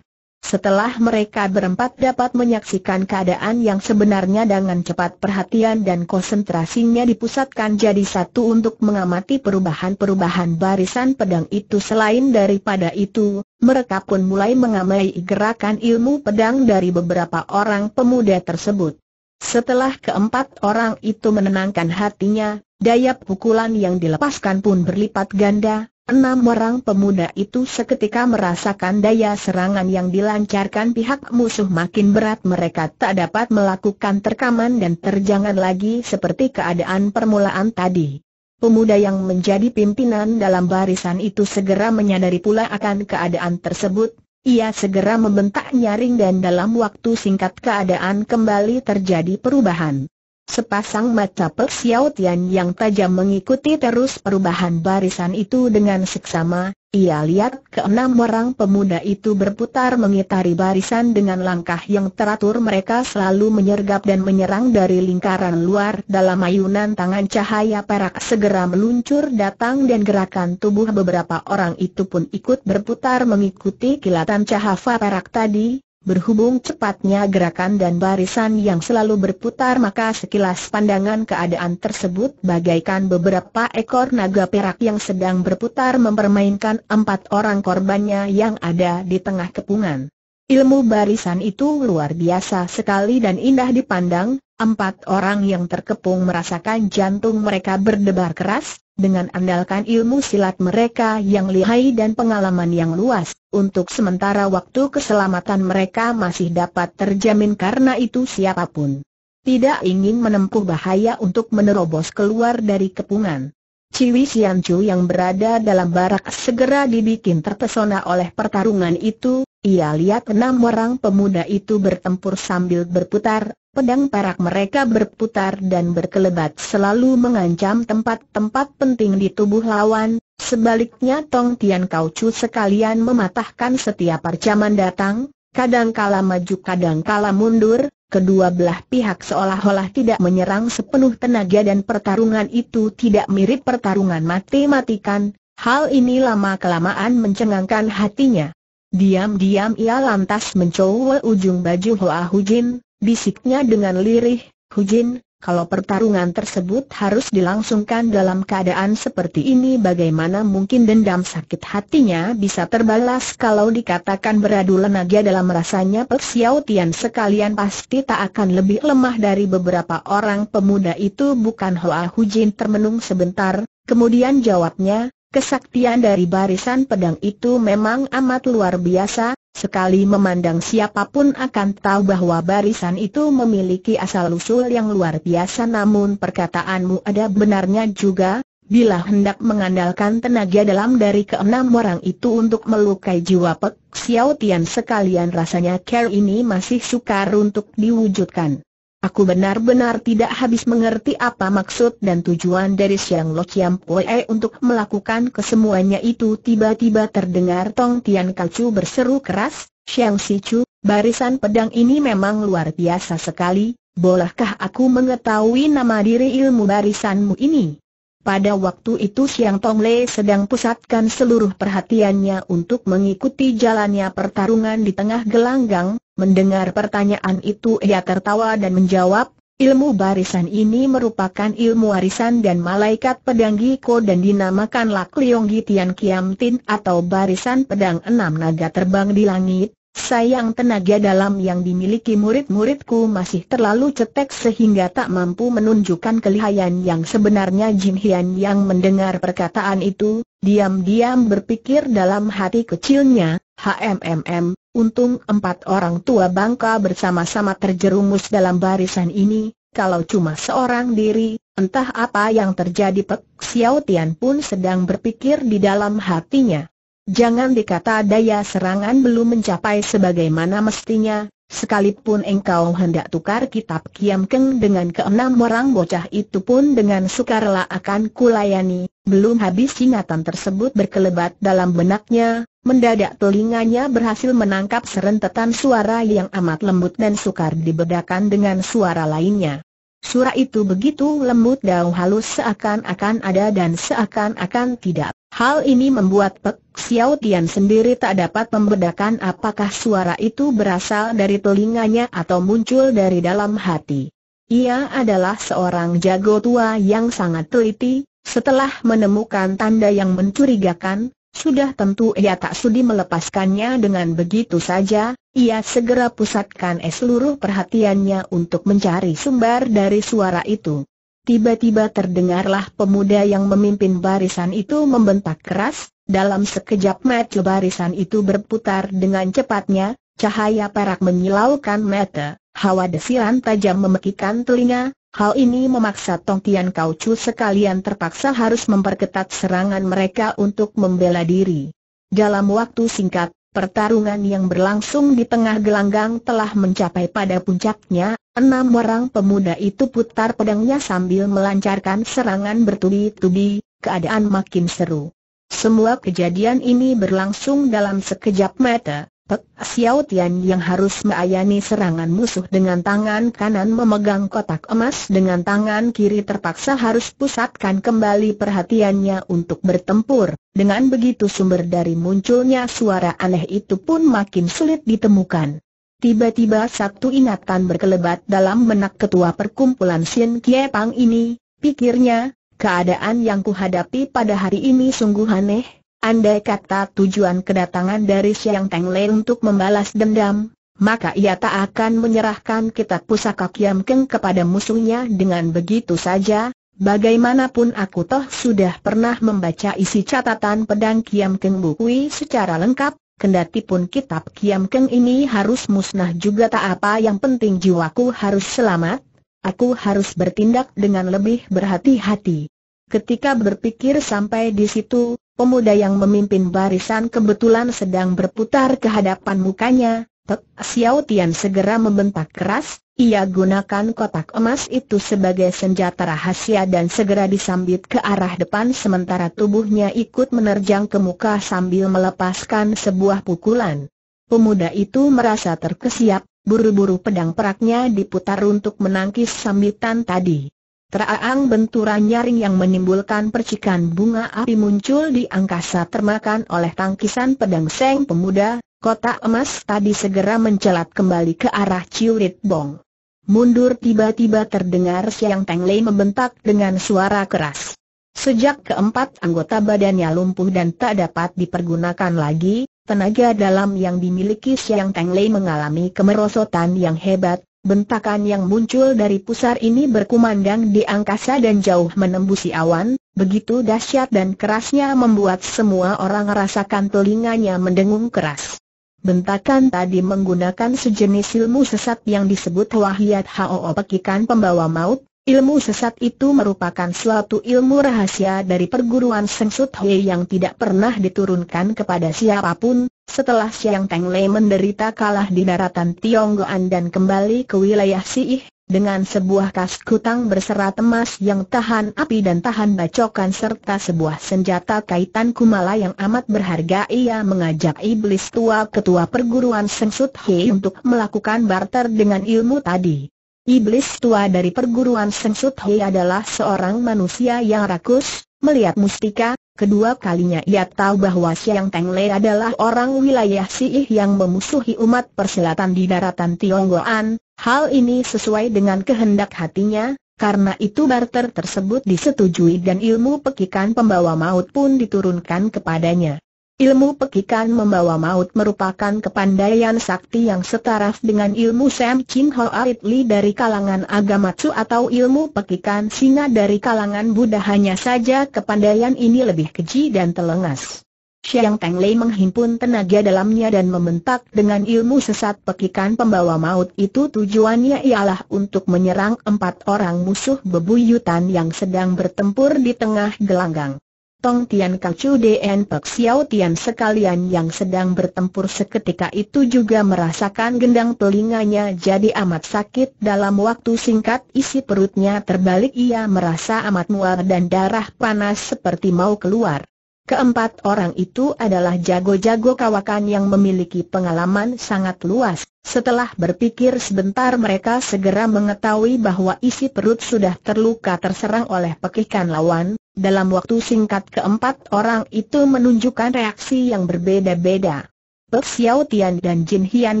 Setelah mereka berempat dapat menyaksikan keadaan yang sebenarnya dengan cepat perhatian dan konsentrasinya dipusatkan jadi satu untuk mengamati perubahan-perubahan barisan pedang itu selain daripada itu, mereka pun mulai mengamai gerakan ilmu pedang dari beberapa orang pemuda tersebut. Setelah keempat orang itu menenangkan hatinya, daya pukulan yang dilepaskan pun berlipat ganda, Enam orang pemuda itu seketika merasakan daya serangan yang dilancarkan pihak musuh makin berat mereka tak dapat melakukan terkaman dan terjangan lagi seperti keadaan permulaan tadi. Pemuda yang menjadi pimpinan dalam barisan itu segera menyadari pula akan keadaan tersebut, ia segera membentak nyaring dan dalam waktu singkat keadaan kembali terjadi perubahan. Sepasang mata Pek Xiao Tian yang tajam mengikuti terus perubahan barisan itu dengan seksama, ia lihat keenam orang pemuda itu berputar mengitari barisan dengan langkah yang teratur mereka selalu menyergap dan menyerang dari lingkaran luar dalam ayunan tangan cahaya perak segera meluncur datang dan gerakan tubuh beberapa orang itu pun ikut berputar mengikuti kilatan cahaya perak tadi, Berhubung cepatnya gerakan dan barisan yang selalu berputar maka sekilas pandangan keadaan tersebut bagaikan beberapa ekor naga perak yang sedang berputar mempermainkan empat orang korbannya yang ada di tengah kepungan. Ilmu barisan itu luar biasa sekali dan indah dipandang, empat orang yang terkepung merasakan jantung mereka berdebar keras, dengan andalkan ilmu silat mereka yang lihai dan pengalaman yang luas, untuk sementara waktu keselamatan mereka masih dapat terjamin karena itu siapapun tidak ingin menempuh bahaya untuk menerobos keluar dari kepungan. Ciwi Sianju yang berada dalam barak segera dibikin terpesona oleh pertarungan itu, ia lihat enam orang pemuda itu bertempur sambil berputar, pedang perak mereka berputar dan berkelebat selalu mengancam tempat-tempat penting di tubuh lawan, sebaliknya Tong Tian Kau Chu sekalian mematahkan setiap percaman datang, kadang kadangkala maju kadang kadangkala mundur, Kedua belah pihak seolah-olah tidak menyerang sepenuh tenaga dan pertarungan itu tidak mirip pertarungan mati-matikan, hal ini lama-kelamaan mencengangkan hatinya. Diam-diam ia lantas mencoba ujung baju Hoa Hujin, bisiknya dengan lirih, Hujin, kalau pertarungan tersebut harus dilangsungkan dalam keadaan seperti ini bagaimana mungkin dendam sakit hatinya bisa terbalas kalau dikatakan beradu lenaga dalam rasanya persiautian sekalian pasti tak akan lebih lemah dari beberapa orang pemuda itu bukan Hoa Hujin termenung sebentar, kemudian jawabnya, Kesaktian dari barisan pedang itu memang amat luar biasa, sekali memandang siapapun akan tahu bahwa barisan itu memiliki asal-usul yang luar biasa namun perkataanmu ada benarnya juga, bila hendak mengandalkan tenaga dalam dari keenam orang itu untuk melukai jiwa Pek Xiao Tian sekalian rasanya care ini masih sukar untuk diwujudkan. Aku benar-benar tidak habis mengerti apa maksud dan tujuan dari Siang Lo Chiam Pue untuk melakukan kesemuanya itu tiba-tiba terdengar Tong Tian Kacu berseru keras, Siang Si Chu, barisan pedang ini memang luar biasa sekali, bolehkah aku mengetahui nama diri ilmu barisanmu ini? Pada waktu itu Siang Tong Le sedang pusatkan seluruh perhatiannya untuk mengikuti jalannya pertarungan di tengah gelanggang, mendengar pertanyaan itu ia tertawa dan menjawab, ilmu barisan ini merupakan ilmu warisan dan malaikat pedang Giko dan dinamakan Lak Leong Tian Kiam Tin atau barisan pedang enam naga terbang di langit, Sayang tenaga dalam yang dimiliki murid-muridku masih terlalu cetek sehingga tak mampu menunjukkan kelihayan yang sebenarnya Jin Hian yang mendengar perkataan itu, diam-diam berpikir dalam hati kecilnya, HMMM, untung empat orang tua bangka bersama-sama terjerumus dalam barisan ini, kalau cuma seorang diri, entah apa yang terjadi Pek Xiao Tian pun sedang berpikir di dalam hatinya. Jangan dikata daya serangan belum mencapai sebagaimana mestinya, sekalipun engkau hendak tukar kitab Kiam Keng dengan keenam orang bocah itu pun dengan sukarela akan kulayani, belum habis ingatan tersebut berkelebat dalam benaknya, mendadak telinganya berhasil menangkap serentetan suara yang amat lembut dan sukar dibedakan dengan suara lainnya. Surah itu begitu lembut dan halus seakan-akan ada dan seakan-akan tidak. Hal ini membuat Pek Xiao Tian sendiri tak dapat membedakan apakah suara itu berasal dari telinganya atau muncul dari dalam hati. Ia adalah seorang jago tua yang sangat teliti, setelah menemukan tanda yang mencurigakan, sudah tentu ia tak sudi melepaskannya dengan begitu saja, ia segera pusatkan seluruh perhatiannya untuk mencari sumber dari suara itu. Tiba-tiba terdengarlah pemuda yang memimpin barisan itu membentak keras, dalam sekejap mata barisan itu berputar dengan cepatnya, cahaya perak menyilaukan mata, hawa desiran tajam memekikan telinga, Hal ini memaksa Tong Tian Kau Chu sekalian terpaksa harus memperketat serangan mereka untuk membela diri. Dalam waktu singkat, pertarungan yang berlangsung di tengah gelanggang telah mencapai pada puncaknya, enam orang pemuda itu putar pedangnya sambil melancarkan serangan bertubi-tubi, keadaan makin seru. Semua kejadian ini berlangsung dalam sekejap mata. Pek Xiao Tian yang harus melayani serangan musuh dengan tangan kanan memegang kotak emas dengan tangan kiri terpaksa harus pusatkan kembali perhatiannya untuk bertempur. Dengan begitu sumber dari munculnya suara aneh itu pun makin sulit ditemukan. Tiba-tiba satu ingatan berkelebat dalam benak ketua perkumpulan Xin Kie Pang ini, pikirnya, keadaan yang kuhadapi pada hari ini sungguh aneh, Andai kata tujuan kedatangan dari Siang Teng Lei untuk membalas dendam, maka ia tak akan menyerahkan kitab pusaka Kiam Keng kepada musuhnya dengan begitu saja. Bagaimanapun aku toh sudah pernah membaca isi catatan pedang Kiam Keng Bukui secara lengkap, Kendatipun kitab Kiam Keng ini harus musnah juga tak apa yang penting jiwaku harus selamat, aku harus bertindak dengan lebih berhati-hati. Ketika berpikir sampai di situ, Pemuda yang memimpin barisan kebetulan sedang berputar ke hadapan mukanya, Tek Xiao Tian segera membentak keras, ia gunakan kotak emas itu sebagai senjata rahasia dan segera disambit ke arah depan sementara tubuhnya ikut menerjang ke muka sambil melepaskan sebuah pukulan. Pemuda itu merasa terkesiap, buru-buru pedang peraknya diputar untuk menangkis sambitan tadi. Teraang benturan nyaring yang menimbulkan percikan bunga api muncul di angkasa termakan oleh tangkisan pedang Seng Pemuda, kotak emas tadi segera mencelat kembali ke arah Ciurit Bong. Mundur tiba-tiba terdengar Siang Teng Lei membentak dengan suara keras. Sejak keempat anggota badannya lumpuh dan tak dapat dipergunakan lagi, tenaga dalam yang dimiliki Siang Teng Lei mengalami kemerosotan yang hebat, Bentakan yang muncul dari pusar ini berkumandang di angkasa dan jauh menembusi awan, begitu dahsyat dan kerasnya membuat semua orang rasakan telinganya mendengung keras. Bentakan tadi menggunakan sejenis ilmu sesat yang disebut Wahyat Hoo, Pekikan Pembawa Maut, ilmu sesat itu merupakan suatu ilmu rahasia dari perguruan Seng Sut yang tidak pernah diturunkan kepada siapapun, setelah Siang Teng Le menderita kalah di daratan Tionggoan dan kembali ke wilayah Siih, dengan sebuah kas kutang berserat emas yang tahan api dan tahan bacokan serta sebuah senjata kaitan kumala yang amat berharga ia mengajak iblis tua ketua perguruan Sengsut He untuk melakukan barter dengan ilmu tadi. Iblis tua dari perguruan Sengsut He adalah seorang manusia yang rakus, melihat mustika, Kedua kalinya ia tahu bahwa Siang Teng Le adalah orang wilayah Siih yang memusuhi umat perselatan di daratan Tionggoan, hal ini sesuai dengan kehendak hatinya, karena itu barter tersebut disetujui dan ilmu pekikan pembawa maut pun diturunkan kepadanya. Ilmu pekikan membawa maut merupakan kepandaian sakti yang setara dengan ilmu Sam Chin Ho Arit Li dari kalangan agama atau ilmu pekikan singa dari kalangan Buddha hanya saja kepandaian ini lebih keji dan telengas. Xiang Teng Lei menghimpun tenaga dalamnya dan membentak dengan ilmu sesat pekikan pembawa maut itu tujuannya ialah untuk menyerang empat orang musuh bebuyutan yang sedang bertempur di tengah gelanggang. Tong Tian Kacu dan Pek Xiao Tian sekalian yang sedang bertempur seketika itu juga merasakan gendang telinganya jadi amat sakit dalam waktu singkat isi perutnya terbalik ia merasa amat mual dan darah panas seperti mau keluar. Keempat orang itu adalah jago-jago kawakan yang memiliki pengalaman sangat luas. Setelah berpikir sebentar mereka segera mengetahui bahwa isi perut sudah terluka terserang oleh pekikan lawan, dalam waktu singkat keempat orang itu menunjukkan reaksi yang berbeda-beda. Pek Xiao Tian dan Jin Hian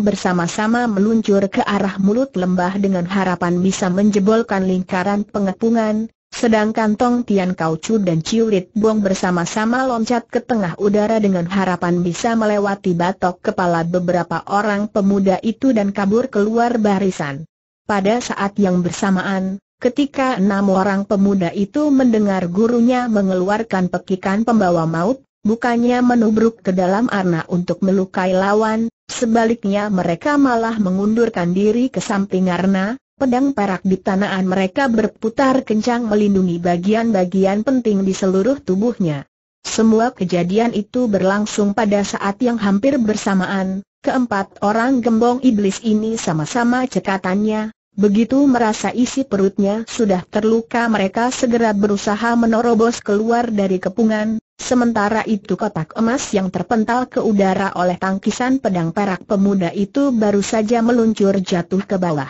bersama-sama meluncur ke arah mulut lembah dengan harapan bisa menjebolkan lingkaran pengepungan, sedangkan Tong Tian Kau Chu dan Chiu Rit Buang bersama-sama loncat ke tengah udara dengan harapan bisa melewati batok kepala beberapa orang pemuda itu dan kabur keluar barisan. Pada saat yang bersamaan, Ketika enam orang pemuda itu mendengar gurunya mengeluarkan pekikan pembawa maut, bukannya menubruk ke dalam arna untuk melukai lawan, sebaliknya mereka malah mengundurkan diri ke samping arna, pedang perak di tanahan mereka berputar kencang melindungi bagian-bagian penting di seluruh tubuhnya. Semua kejadian itu berlangsung pada saat yang hampir bersamaan, keempat orang gembong iblis ini sama-sama cekatannya, Begitu merasa isi perutnya sudah terluka mereka segera berusaha menerobos keluar dari kepungan, sementara itu kotak emas yang terpental ke udara oleh tangkisan pedang perak pemuda itu baru saja meluncur jatuh ke bawah.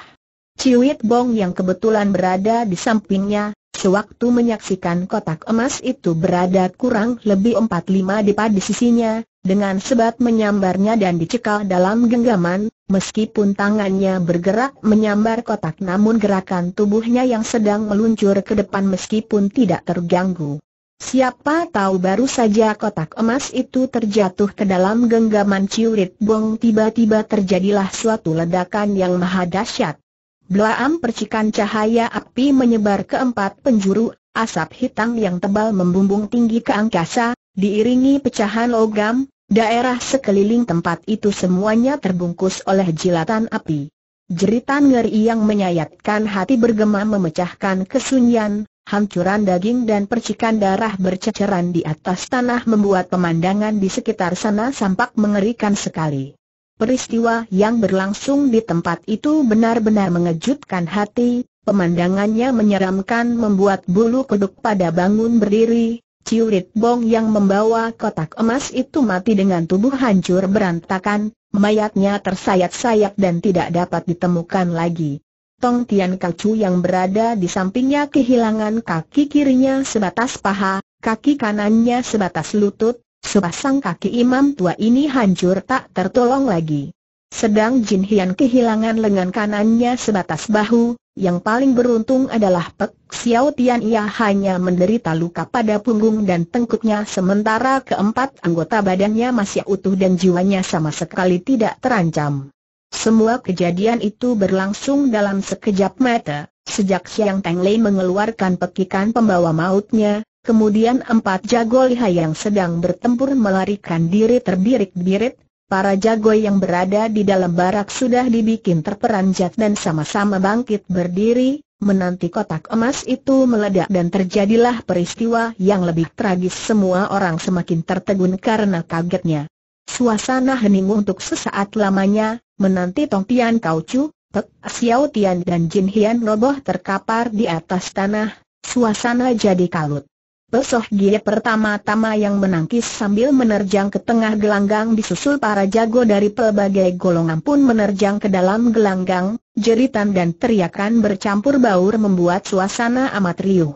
Ciwit Bong yang kebetulan berada di sampingnya, sewaktu menyaksikan kotak emas itu berada kurang lebih 45 di sisinya, dengan sebat menyambarnya dan dicekal dalam genggaman, Meskipun tangannya bergerak menyambar kotak namun gerakan tubuhnya yang sedang meluncur ke depan meskipun tidak terganggu. Siapa tahu baru saja kotak emas itu terjatuh ke dalam genggaman ciurit bong tiba-tiba terjadilah suatu ledakan yang maha dahsyat. Belaam percikan cahaya api menyebar ke empat penjuru, asap hitam yang tebal membumbung tinggi ke angkasa, diiringi pecahan logam, Daerah sekeliling tempat itu semuanya terbungkus oleh jilatan api. Jeritan ngeri yang menyayatkan hati bergema memecahkan kesunyian, hancuran daging dan percikan darah berceceran di atas tanah membuat pemandangan di sekitar sana sampak mengerikan sekali. Peristiwa yang berlangsung di tempat itu benar-benar mengejutkan hati, pemandangannya menyeramkan membuat bulu kuduk pada bangun berdiri, Ciurit Bong yang membawa kotak emas itu mati dengan tubuh hancur berantakan, mayatnya tersayat-sayat dan tidak dapat ditemukan lagi. Tong Tian Kacu yang berada di sampingnya kehilangan kaki kirinya sebatas paha, kaki kanannya sebatas lutut, sepasang kaki imam tua ini hancur tak tertolong lagi. Sedang Jin Hian kehilangan lengan kanannya sebatas bahu, yang paling beruntung adalah Pek Xiao Tian ia hanya menderita luka pada punggung dan tengkuknya sementara keempat anggota badannya masih utuh dan jiwanya sama sekali tidak terancam. Semua kejadian itu berlangsung dalam sekejap mata, sejak Xiang Teng Lei mengeluarkan pekikan pembawa mautnya, kemudian empat jago lihai yang sedang bertempur melarikan diri terbirik-birit, Para jago yang berada di dalam barak sudah dibikin terperanjat dan sama-sama bangkit berdiri, menanti kotak emas itu meledak dan terjadilah peristiwa yang lebih tragis semua orang semakin tertegun karena kagetnya. Suasana hening untuk sesaat lamanya, menanti Tong Tian Kau Chu, Pek Xiao Tian dan Jin Hian roboh terkapar di atas tanah, suasana jadi kalut. Pesoh Gie pertama-tama yang menangkis sambil menerjang ke tengah gelanggang disusul para jago dari pelbagai golongan pun menerjang ke dalam gelanggang, jeritan dan teriakan bercampur baur membuat suasana amat riuh.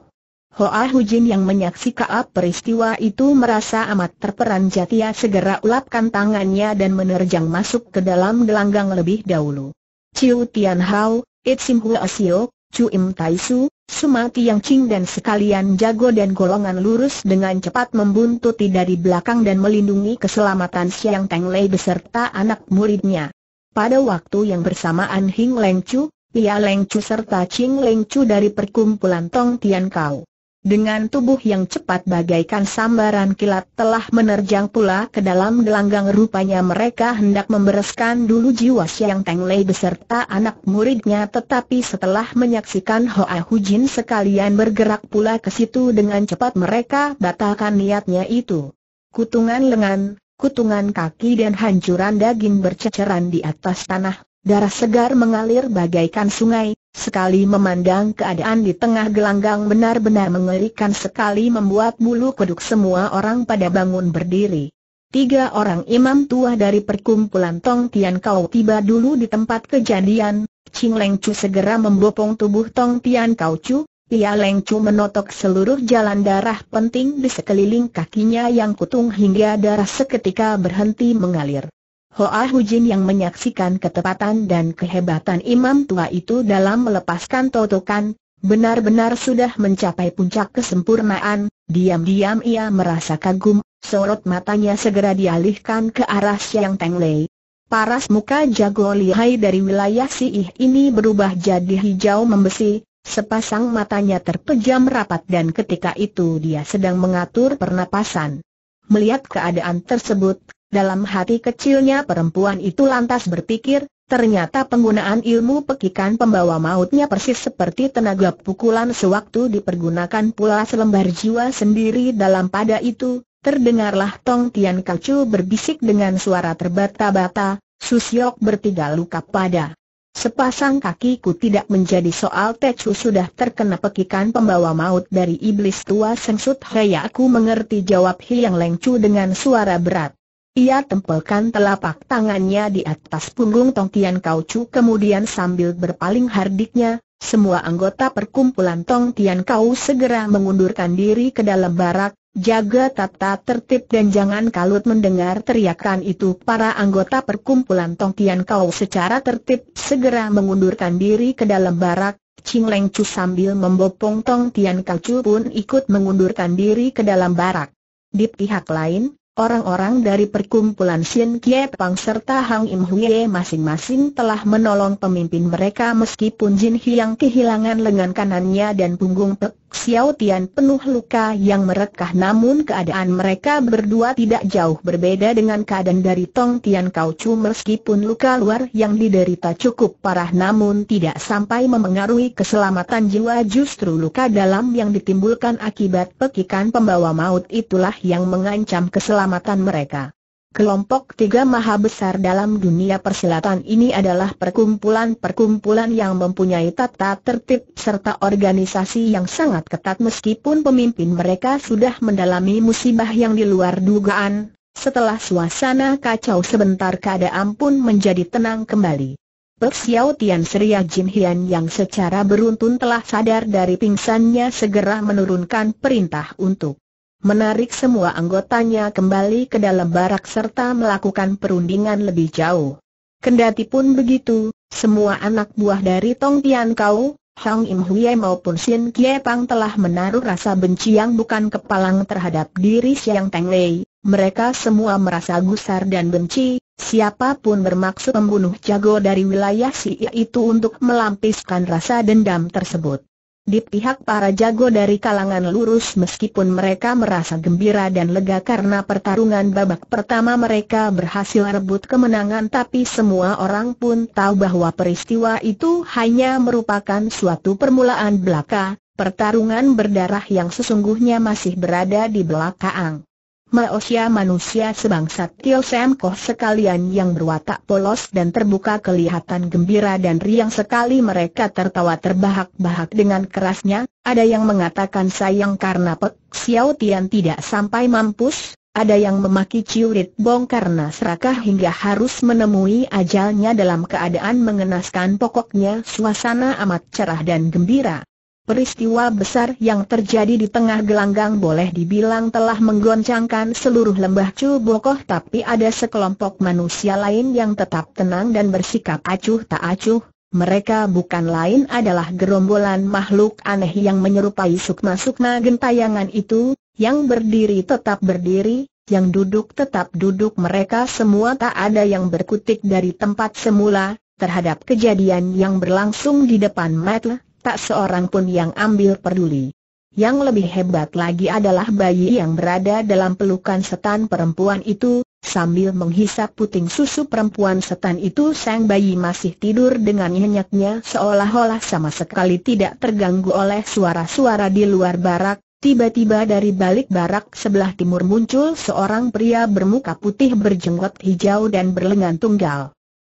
Hoa Hujin yang menyaksikan peristiwa itu merasa amat terperanjat ia segera ulapkan tangannya dan menerjang masuk ke dalam gelanggang lebih dahulu. Ciu Tian Hao, It Sim Hua Sio, Chu Im Tai Su, Sumati Yang Ching dan sekalian jago dan golongan lurus dengan cepat membuntuti dari belakang dan melindungi keselamatan Siang Teng Lei beserta anak muridnya. Pada waktu yang bersamaan Hing Leng Chu, Pia Leng Chu serta Ching Leng Chu dari perkumpulan Tong Tian Kau. Dengan tubuh yang cepat bagaikan sambaran kilat telah menerjang pula ke dalam gelanggang rupanya mereka hendak membereskan dulu jiwa Siang Teng Lei beserta anak muridnya tetapi setelah menyaksikan Hoa Jin sekalian bergerak pula ke situ dengan cepat mereka batalkan niatnya itu. Kutungan lengan, kutungan kaki dan hancuran daging berceceran di atas tanah, darah segar mengalir bagaikan sungai, Sekali memandang keadaan di tengah gelanggang benar-benar mengerikan sekali membuat bulu kuduk semua orang pada bangun berdiri. Tiga orang imam tua dari perkumpulan Tong Tian Kau tiba dulu di tempat kejadian, Ching Leng Chu segera membopong tubuh Tong Tian Kau Chu, Pia Leng Chu menotok seluruh jalan darah penting di sekeliling kakinya yang kutung hingga darah seketika berhenti mengalir. Hoa Hujin yang menyaksikan ketepatan dan kehebatan imam tua itu dalam melepaskan totokan, benar-benar sudah mencapai puncak kesempurnaan, diam-diam ia merasa kagum, sorot matanya segera dialihkan ke arah siang Teng Lei. Paras muka jago lihai dari wilayah Siih ini berubah jadi hijau membesi, sepasang matanya terpejam rapat dan ketika itu dia sedang mengatur pernapasan. Melihat keadaan tersebut, dalam hati kecilnya perempuan itu lantas berpikir, ternyata penggunaan ilmu pekikan pembawa mautnya persis seperti tenaga pukulan sewaktu dipergunakan pula selembar jiwa sendiri dalam pada itu, terdengarlah Tong Tian Kacu berbisik dengan suara terbata-bata, Susyok bertiga luka pada. Sepasang kakiku tidak menjadi soal Tecu sudah terkena pekikan pembawa maut dari iblis tua sengsut Hei aku mengerti jawab Hiang Lengcu dengan suara berat. Ia tempelkan telapak tangannya di atas punggung Tong Tian Kau Chu kemudian sambil berpaling hardiknya, semua anggota perkumpulan Tong Tian Kau segera mengundurkan diri ke dalam barak, jaga tata tertib dan jangan kalut mendengar teriakan itu para anggota perkumpulan Tong Tian Kau secara tertib segera mengundurkan diri ke dalam barak, Ching Leng Chu sambil membopong Tong Tian Kau Chu pun ikut mengundurkan diri ke dalam barak. Di pihak lain, Orang-orang dari perkumpulan Sien Kie Pang serta Hang Im Huye masing-masing telah menolong pemimpin mereka meskipun Jin Hyang kehilangan lengan kanannya dan punggung Pek Xiao Tian penuh luka yang merekah namun keadaan mereka berdua tidak jauh berbeda dengan keadaan dari Tong Tian Kau Chu meskipun luka luar yang diderita cukup parah namun tidak sampai memengaruhi keselamatan jiwa justru luka dalam yang ditimbulkan akibat pekikan pembawa maut itulah yang mengancam keselamatan keselamatan mereka. Kelompok tiga maha besar dalam dunia persilatan ini adalah perkumpulan-perkumpulan yang mempunyai tata tertib serta organisasi yang sangat ketat meskipun pemimpin mereka sudah mendalami musibah yang di luar dugaan. Setelah suasana kacau sebentar keadaan pun menjadi tenang kembali. Pek Tian Seria Jin Hian yang secara beruntun telah sadar dari pingsannya segera menurunkan perintah untuk menarik semua anggotanya kembali ke dalam barak serta melakukan perundingan lebih jauh. Kendati pun begitu, semua anak buah dari Tong Tian Kau, Hang Im Huye maupun Sin Kie Pang telah menaruh rasa benci yang bukan kepalang terhadap diri Siang Teng Lei. Mereka semua merasa gusar dan benci, siapapun bermaksud membunuh jago dari wilayah Si itu untuk melampiskan rasa dendam tersebut. Di pihak para jago dari kalangan lurus meskipun mereka merasa gembira dan lega karena pertarungan babak pertama mereka berhasil rebut kemenangan tapi semua orang pun tahu bahwa peristiwa itu hanya merupakan suatu permulaan belaka, pertarungan berdarah yang sesungguhnya masih berada di belakang. Maosia manusia sebangsa Tio Sam Koh sekalian yang berwatak polos dan terbuka kelihatan gembira dan riang sekali mereka tertawa terbahak-bahak dengan kerasnya, ada yang mengatakan sayang karena Pek Xiao Tian tidak sampai mampus, ada yang memaki Ciurit Bong karena serakah hingga harus menemui ajalnya dalam keadaan mengenaskan pokoknya suasana amat cerah dan gembira. Peristiwa besar yang terjadi di tengah gelanggang boleh dibilang telah menggoncangkan seluruh lembah Cubokoh tapi ada sekelompok manusia lain yang tetap tenang dan bersikap acuh tak acuh, mereka bukan lain adalah gerombolan makhluk aneh yang menyerupai sukma-sukma gentayangan itu, yang berdiri tetap berdiri, yang duduk tetap duduk mereka semua tak ada yang berkutik dari tempat semula, terhadap kejadian yang berlangsung di depan mata, tak seorang pun yang ambil peduli. Yang lebih hebat lagi adalah bayi yang berada dalam pelukan setan perempuan itu, sambil menghisap puting susu perempuan setan itu sang bayi masih tidur dengan nyenyaknya seolah-olah sama sekali tidak terganggu oleh suara-suara di luar barak, tiba-tiba dari balik barak sebelah timur muncul seorang pria bermuka putih berjenggot hijau dan berlengan tunggal.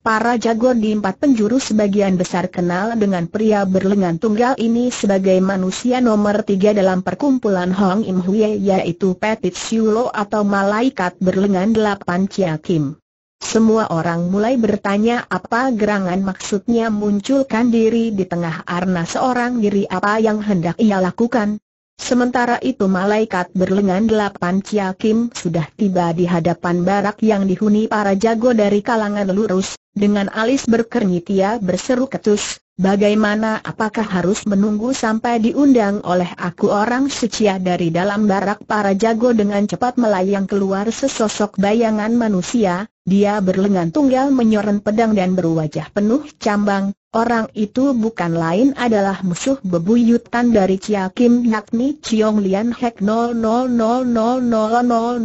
Para jago di empat penjuru sebagian besar kenal dengan pria berlengan tunggal ini sebagai manusia nomor tiga dalam perkumpulan Hong Im Hui, yaitu Petit Siulo atau malaikat berlengan delapan Chia Kim. Semua orang mulai bertanya apa gerangan maksudnya munculkan diri di tengah arna seorang diri apa yang hendak ia lakukan. Sementara itu malaikat berlengan delapan Chia Kim sudah tiba di hadapan barak yang dihuni para jago dari kalangan lurus, dengan alis berkernyit ia berseru ketus, bagaimana apakah harus menunggu sampai diundang oleh aku orang sucia dari dalam barak para jago dengan cepat melayang keluar sesosok bayangan manusia, dia berlengan tunggal menyoren pedang dan berwajah penuh cambang, Orang itu bukan lain adalah musuh bebuyutan dari Chia Kim yakni Chiong Lian Hek 000000000055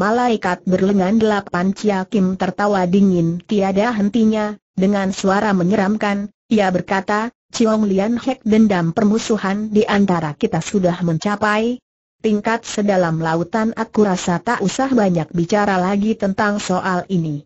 malaikat berlengan delapan Chia Kim tertawa dingin tiada hentinya, dengan suara menyeramkan, ia berkata, Chiong Lian Hek dendam permusuhan di antara kita sudah mencapai tingkat sedalam lautan aku rasa tak usah banyak bicara lagi tentang soal ini.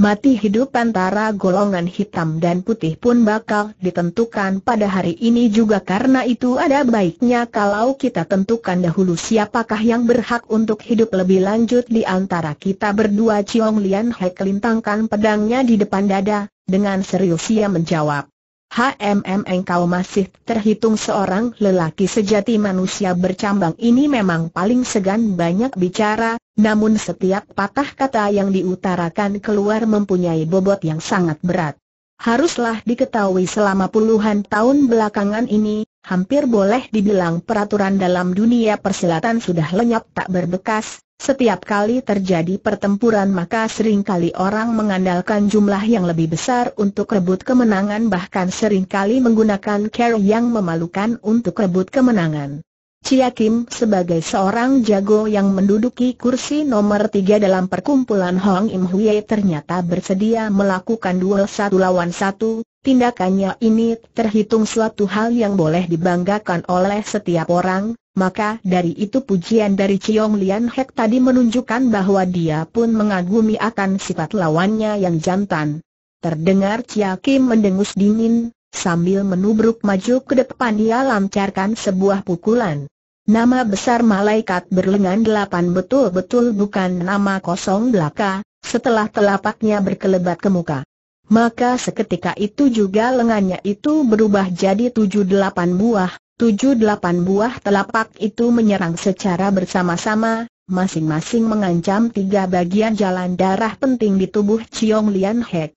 Mati hidup antara golongan hitam dan putih pun bakal ditentukan pada hari ini juga karena itu ada baiknya kalau kita tentukan dahulu siapakah yang berhak untuk hidup lebih lanjut di antara kita berdua Ciong Lian Hai kelintangkan pedangnya di depan dada, dengan serius ia menjawab. HMM engkau masih terhitung seorang lelaki sejati manusia bercambang ini memang paling segan banyak bicara, namun setiap patah kata yang diutarakan keluar mempunyai bobot yang sangat berat. Haruslah diketahui selama puluhan tahun belakangan ini, hampir boleh dibilang peraturan dalam dunia persilatan sudah lenyap tak berbekas, setiap kali terjadi pertempuran maka seringkali orang mengandalkan jumlah yang lebih besar untuk rebut kemenangan bahkan seringkali menggunakan care yang memalukan untuk rebut kemenangan. Chia Kim sebagai seorang jago yang menduduki kursi nomor tiga dalam perkumpulan Hong Im Huye ternyata bersedia melakukan duel satu lawan satu, tindakannya ini terhitung suatu hal yang boleh dibanggakan oleh setiap orang, maka dari itu pujian dari Chiong Lian Hek tadi menunjukkan bahwa dia pun mengagumi akan sifat lawannya yang jantan. Terdengar Chia Kim mendengus dingin, Sambil menubruk maju ke depan ia lancarkan sebuah pukulan. Nama besar malaikat berlengan delapan betul-betul bukan nama kosong belaka, setelah telapaknya berkelebat ke muka. Maka seketika itu juga lengannya itu berubah jadi tujuh delapan buah, tujuh delapan buah telapak itu menyerang secara bersama-sama, masing-masing mengancam tiga bagian jalan darah penting di tubuh Chiong Lian Hek.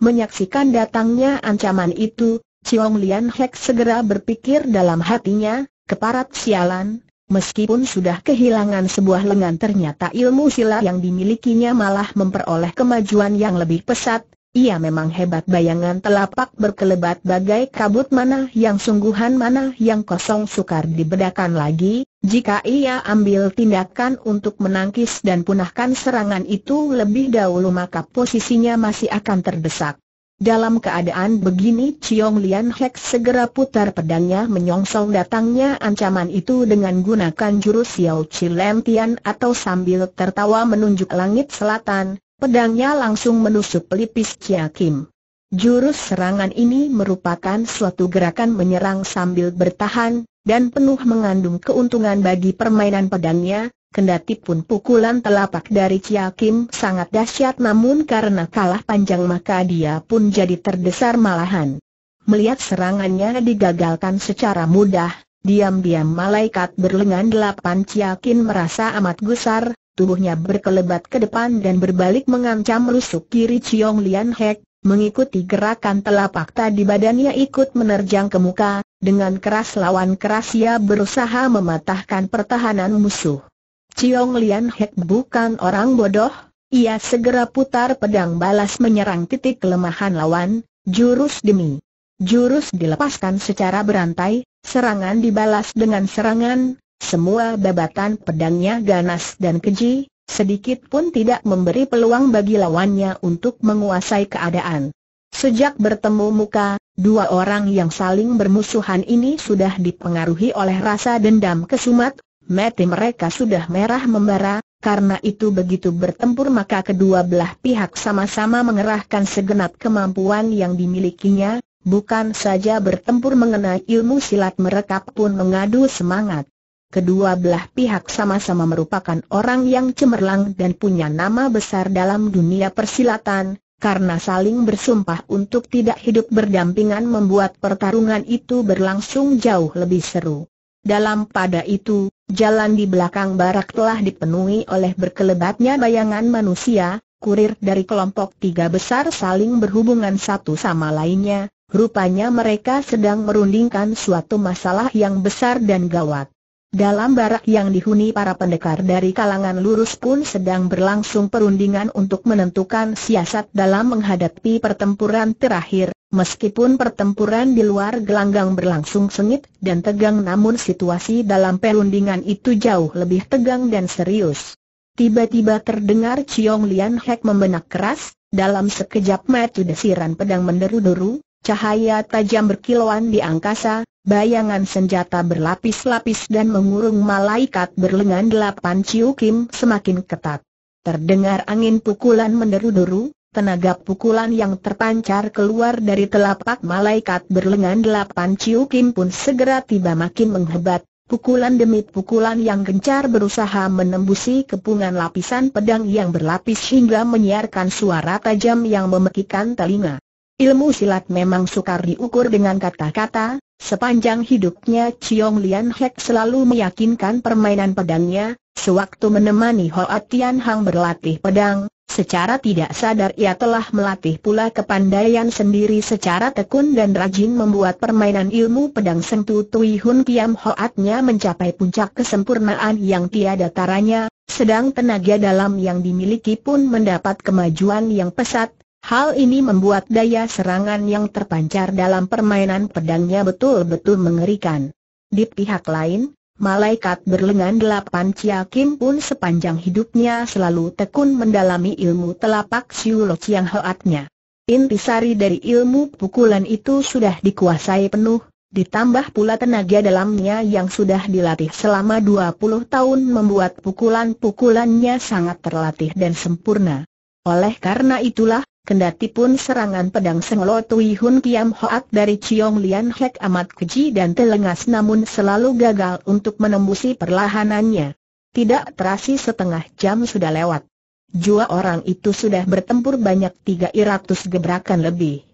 Menyaksikan datangnya ancaman itu, Chiong Lian Hek segera berpikir dalam hatinya, keparat sialan, meskipun sudah kehilangan sebuah lengan ternyata ilmu silat yang dimilikinya malah memperoleh kemajuan yang lebih pesat, ia memang hebat bayangan telapak berkelebat bagai kabut mana yang sungguhan mana yang kosong sukar dibedakan lagi, jika ia ambil tindakan untuk menangkis dan punahkan serangan itu lebih dahulu maka posisinya masih akan terdesak. Dalam keadaan begini Chiong Lian Hek segera putar pedangnya menyongsong datangnya ancaman itu dengan gunakan jurus Xiao Chi Lem Tian atau sambil tertawa menunjuk langit selatan, pedangnya langsung menusuk pelipis Chia Kim. Jurus serangan ini merupakan suatu gerakan menyerang sambil bertahan, dan penuh mengandung keuntungan bagi permainan pedangnya, kendati pun pukulan telapak dari Chia Kim sangat dahsyat namun karena kalah panjang maka dia pun jadi terdesar malahan. Melihat serangannya digagalkan secara mudah, diam-diam malaikat berlengan delapan Chia Kim merasa amat gusar, tubuhnya berkelebat ke depan dan berbalik mengancam rusuk kiri Chiong Lian Hek, Mengikuti gerakan telapak tadi badannya ikut menerjang ke muka, dengan keras lawan keras ia berusaha mematahkan pertahanan musuh. Ciong Lian Hek bukan orang bodoh, ia segera putar pedang balas menyerang titik kelemahan lawan, jurus demi. Jurus dilepaskan secara berantai, serangan dibalas dengan serangan, semua babatan pedangnya ganas dan keji, sedikit pun tidak memberi peluang bagi lawannya untuk menguasai keadaan. Sejak bertemu muka, dua orang yang saling bermusuhan ini sudah dipengaruhi oleh rasa dendam kesumat, mati mereka sudah merah membara, karena itu begitu bertempur maka kedua belah pihak sama-sama mengerahkan segenap kemampuan yang dimilikinya, bukan saja bertempur mengenai ilmu silat mereka pun mengadu semangat. Kedua belah pihak sama-sama merupakan orang yang cemerlang dan punya nama besar dalam dunia persilatan, karena saling bersumpah untuk tidak hidup berdampingan membuat pertarungan itu berlangsung jauh lebih seru. Dalam pada itu, jalan di belakang barak telah dipenuhi oleh berkelebatnya bayangan manusia, kurir dari kelompok tiga besar saling berhubungan satu sama lainnya, rupanya mereka sedang merundingkan suatu masalah yang besar dan gawat. Dalam barak yang dihuni para pendekar dari kalangan lurus pun sedang berlangsung perundingan untuk menentukan siasat dalam menghadapi pertempuran terakhir, meskipun pertempuran di luar gelanggang berlangsung sengit dan tegang namun situasi dalam perundingan itu jauh lebih tegang dan serius. Tiba-tiba terdengar Chiong Lian Hek membenak keras, dalam sekejap metu desiran pedang menderu-deru, Cahaya tajam berkilauan di angkasa, bayangan senjata berlapis-lapis dan mengurung malaikat berlengan delapan Ciu Kim semakin ketat. Terdengar angin pukulan menderu-deru, tenaga pukulan yang terpancar keluar dari telapak malaikat berlengan delapan Ciu Kim pun segera tiba makin menghebat, pukulan demi pukulan yang gencar berusaha menembusi kepungan lapisan pedang yang berlapis hingga menyiarkan suara tajam yang memekikan telinga. Ilmu silat memang sukar diukur dengan kata-kata, sepanjang hidupnya Chiong Lian Hek selalu meyakinkan permainan pedangnya, sewaktu menemani Hoa Tian Hang berlatih pedang, secara tidak sadar ia telah melatih pula kepandaian sendiri secara tekun dan rajin membuat permainan ilmu pedang Sentu Tui Hun Kiam Hoatnya mencapai puncak kesempurnaan yang tiada taranya, sedang tenaga dalam yang dimiliki pun mendapat kemajuan yang pesat, Hal ini membuat daya serangan yang terpancar dalam permainan pedangnya betul-betul mengerikan. Di pihak lain, malaikat berlengan delapan Chia Kim pun sepanjang hidupnya selalu tekun mendalami ilmu telapak Siulo Chiang Hoatnya. Intisari dari ilmu pukulan itu sudah dikuasai penuh, Ditambah pula tenaga dalamnya yang sudah dilatih selama 20 tahun membuat pukulan-pukulannya sangat terlatih dan sempurna. Oleh karena itulah, Kendati pun serangan pedang Senglo Tui Hun Kiam Hoat dari Chiong Lian Hek amat keji dan telengas namun selalu gagal untuk menembusi perlahanannya. Tidak terasi setengah jam sudah lewat. Jua orang itu sudah bertempur banyak 300 gebrakan lebih.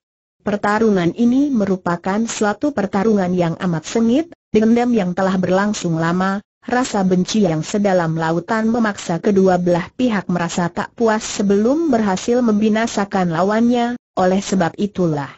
Pertarungan ini merupakan suatu pertarungan yang amat sengit, dendam yang telah berlangsung lama, Rasa benci yang sedalam lautan memaksa kedua belah pihak merasa tak puas sebelum berhasil membinasakan lawannya, oleh sebab itulah.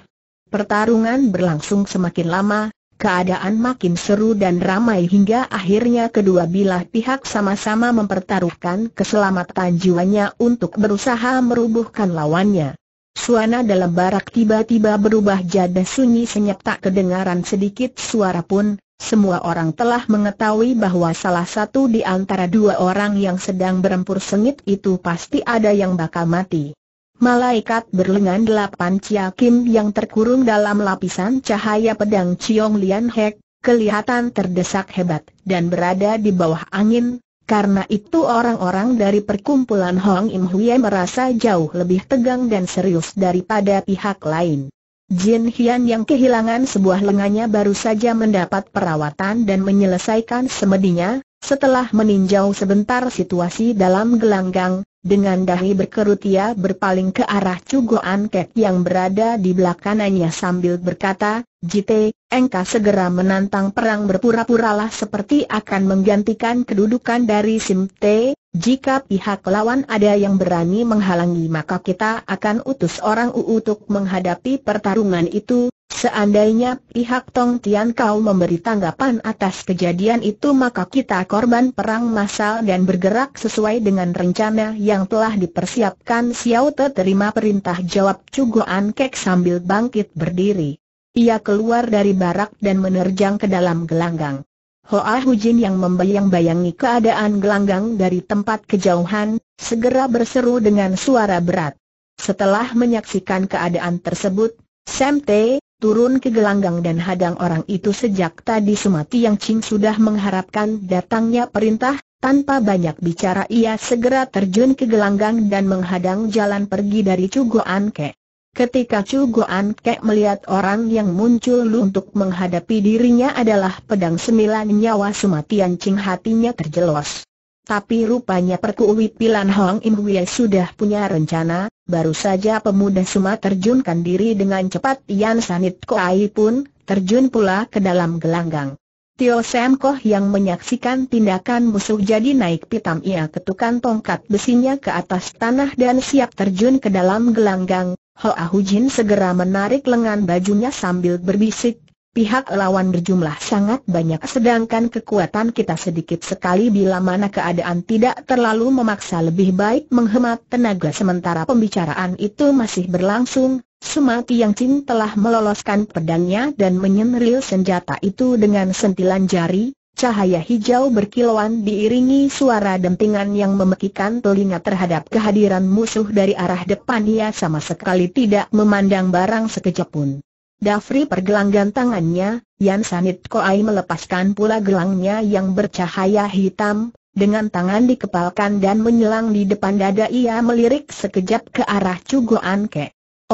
Pertarungan berlangsung semakin lama, keadaan makin seru dan ramai hingga akhirnya kedua belah pihak sama-sama mempertaruhkan keselamatan jiwanya untuk berusaha merubuhkan lawannya. Suana dalam barak tiba-tiba berubah jadi sunyi senyap tak kedengaran sedikit suara pun, semua orang telah mengetahui bahwa salah satu di antara dua orang yang sedang berempur sengit itu pasti ada yang bakal mati. Malaikat berlengan delapan Chia Kim yang terkurung dalam lapisan cahaya pedang Chiong Lian Hek, kelihatan terdesak hebat dan berada di bawah angin, karena itu orang-orang dari perkumpulan Hong Im Hui merasa jauh lebih tegang dan serius daripada pihak lain. Jin Hian yang kehilangan sebuah lengannya baru saja mendapat perawatan dan menyelesaikan semedinya, setelah meninjau sebentar situasi dalam gelanggang, dengan dahi berkerut ia berpaling ke arah Cugoan Kek yang berada di belakangnya sambil berkata, Jite, Engkau segera menantang perang berpura-puralah seperti akan menggantikan kedudukan dari Sim Te, jika pihak lawan ada yang berani menghalangi maka kita akan utus orang untuk menghadapi pertarungan itu, seandainya pihak Tong Tian Kau memberi tanggapan atas kejadian itu maka kita korban perang massal dan bergerak sesuai dengan rencana yang telah dipersiapkan Xiao Te terima perintah jawab Cugoan Kek sambil bangkit berdiri. Ia keluar dari barak dan menerjang ke dalam gelanggang. Hoa Hujin yang membayang-bayangi keadaan gelanggang dari tempat kejauhan, segera berseru dengan suara berat. Setelah menyaksikan keadaan tersebut, Sam T, turun ke gelanggang dan hadang orang itu sejak tadi Sumati Yang Ching sudah mengharapkan datangnya perintah, tanpa banyak bicara ia segera terjun ke gelanggang dan menghadang jalan pergi dari Cugo Ke. Ketika Chu Goan Kek melihat orang yang muncul untuk menghadapi dirinya adalah pedang sembilan nyawa sematian Ching hatinya terjelos. Tapi rupanya perkuwi Pilan Hong Im Wei sudah punya rencana, baru saja pemuda Suma terjunkan diri dengan cepat Yan Sanit Koai pun terjun pula ke dalam gelanggang. Tio Sam Koh yang menyaksikan tindakan musuh jadi naik pitam ia ketukan tongkat besinya ke atas tanah dan siap terjun ke dalam gelanggang, Hoa Hujin segera menarik lengan bajunya sambil berbisik, pihak lawan berjumlah sangat banyak sedangkan kekuatan kita sedikit sekali bila mana keadaan tidak terlalu memaksa lebih baik menghemat tenaga sementara pembicaraan itu masih berlangsung. Sumati Yang Chin telah meloloskan pedangnya dan menyenril senjata itu dengan sentilan jari, Cahaya hijau berkilauan diiringi suara dentingan yang memekikan telinga terhadap kehadiran musuh dari arah depan ia sama sekali tidak memandang barang sekejap pun. Dafri pergelanggan tangannya, Yan Sanit Koai melepaskan pula gelangnya yang bercahaya hitam, dengan tangan dikepalkan dan menyelang di depan dada ia melirik sekejap ke arah Cuguanke. Anke.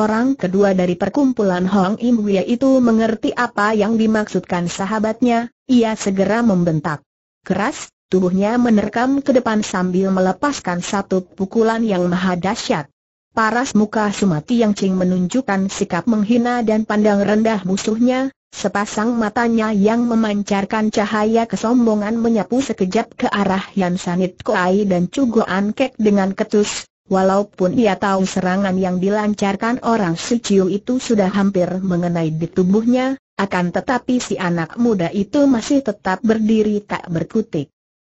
Orang kedua dari perkumpulan Hong Im Wia itu mengerti apa yang dimaksudkan sahabatnya, ia segera membentak. Keras, tubuhnya menerkam ke depan sambil melepaskan satu pukulan yang maha dahsyat. Paras muka Sumati Yang Cing menunjukkan sikap menghina dan pandang rendah musuhnya, sepasang matanya yang memancarkan cahaya kesombongan menyapu sekejap ke arah Yan Sanit Koai dan Cugoan Kek dengan ketus, Walaupun ia tahu serangan yang dilancarkan orang Siciu itu sudah hampir mengenai di tubuhnya, akan tetapi si anak muda itu masih tetap berdiri tak berkutik.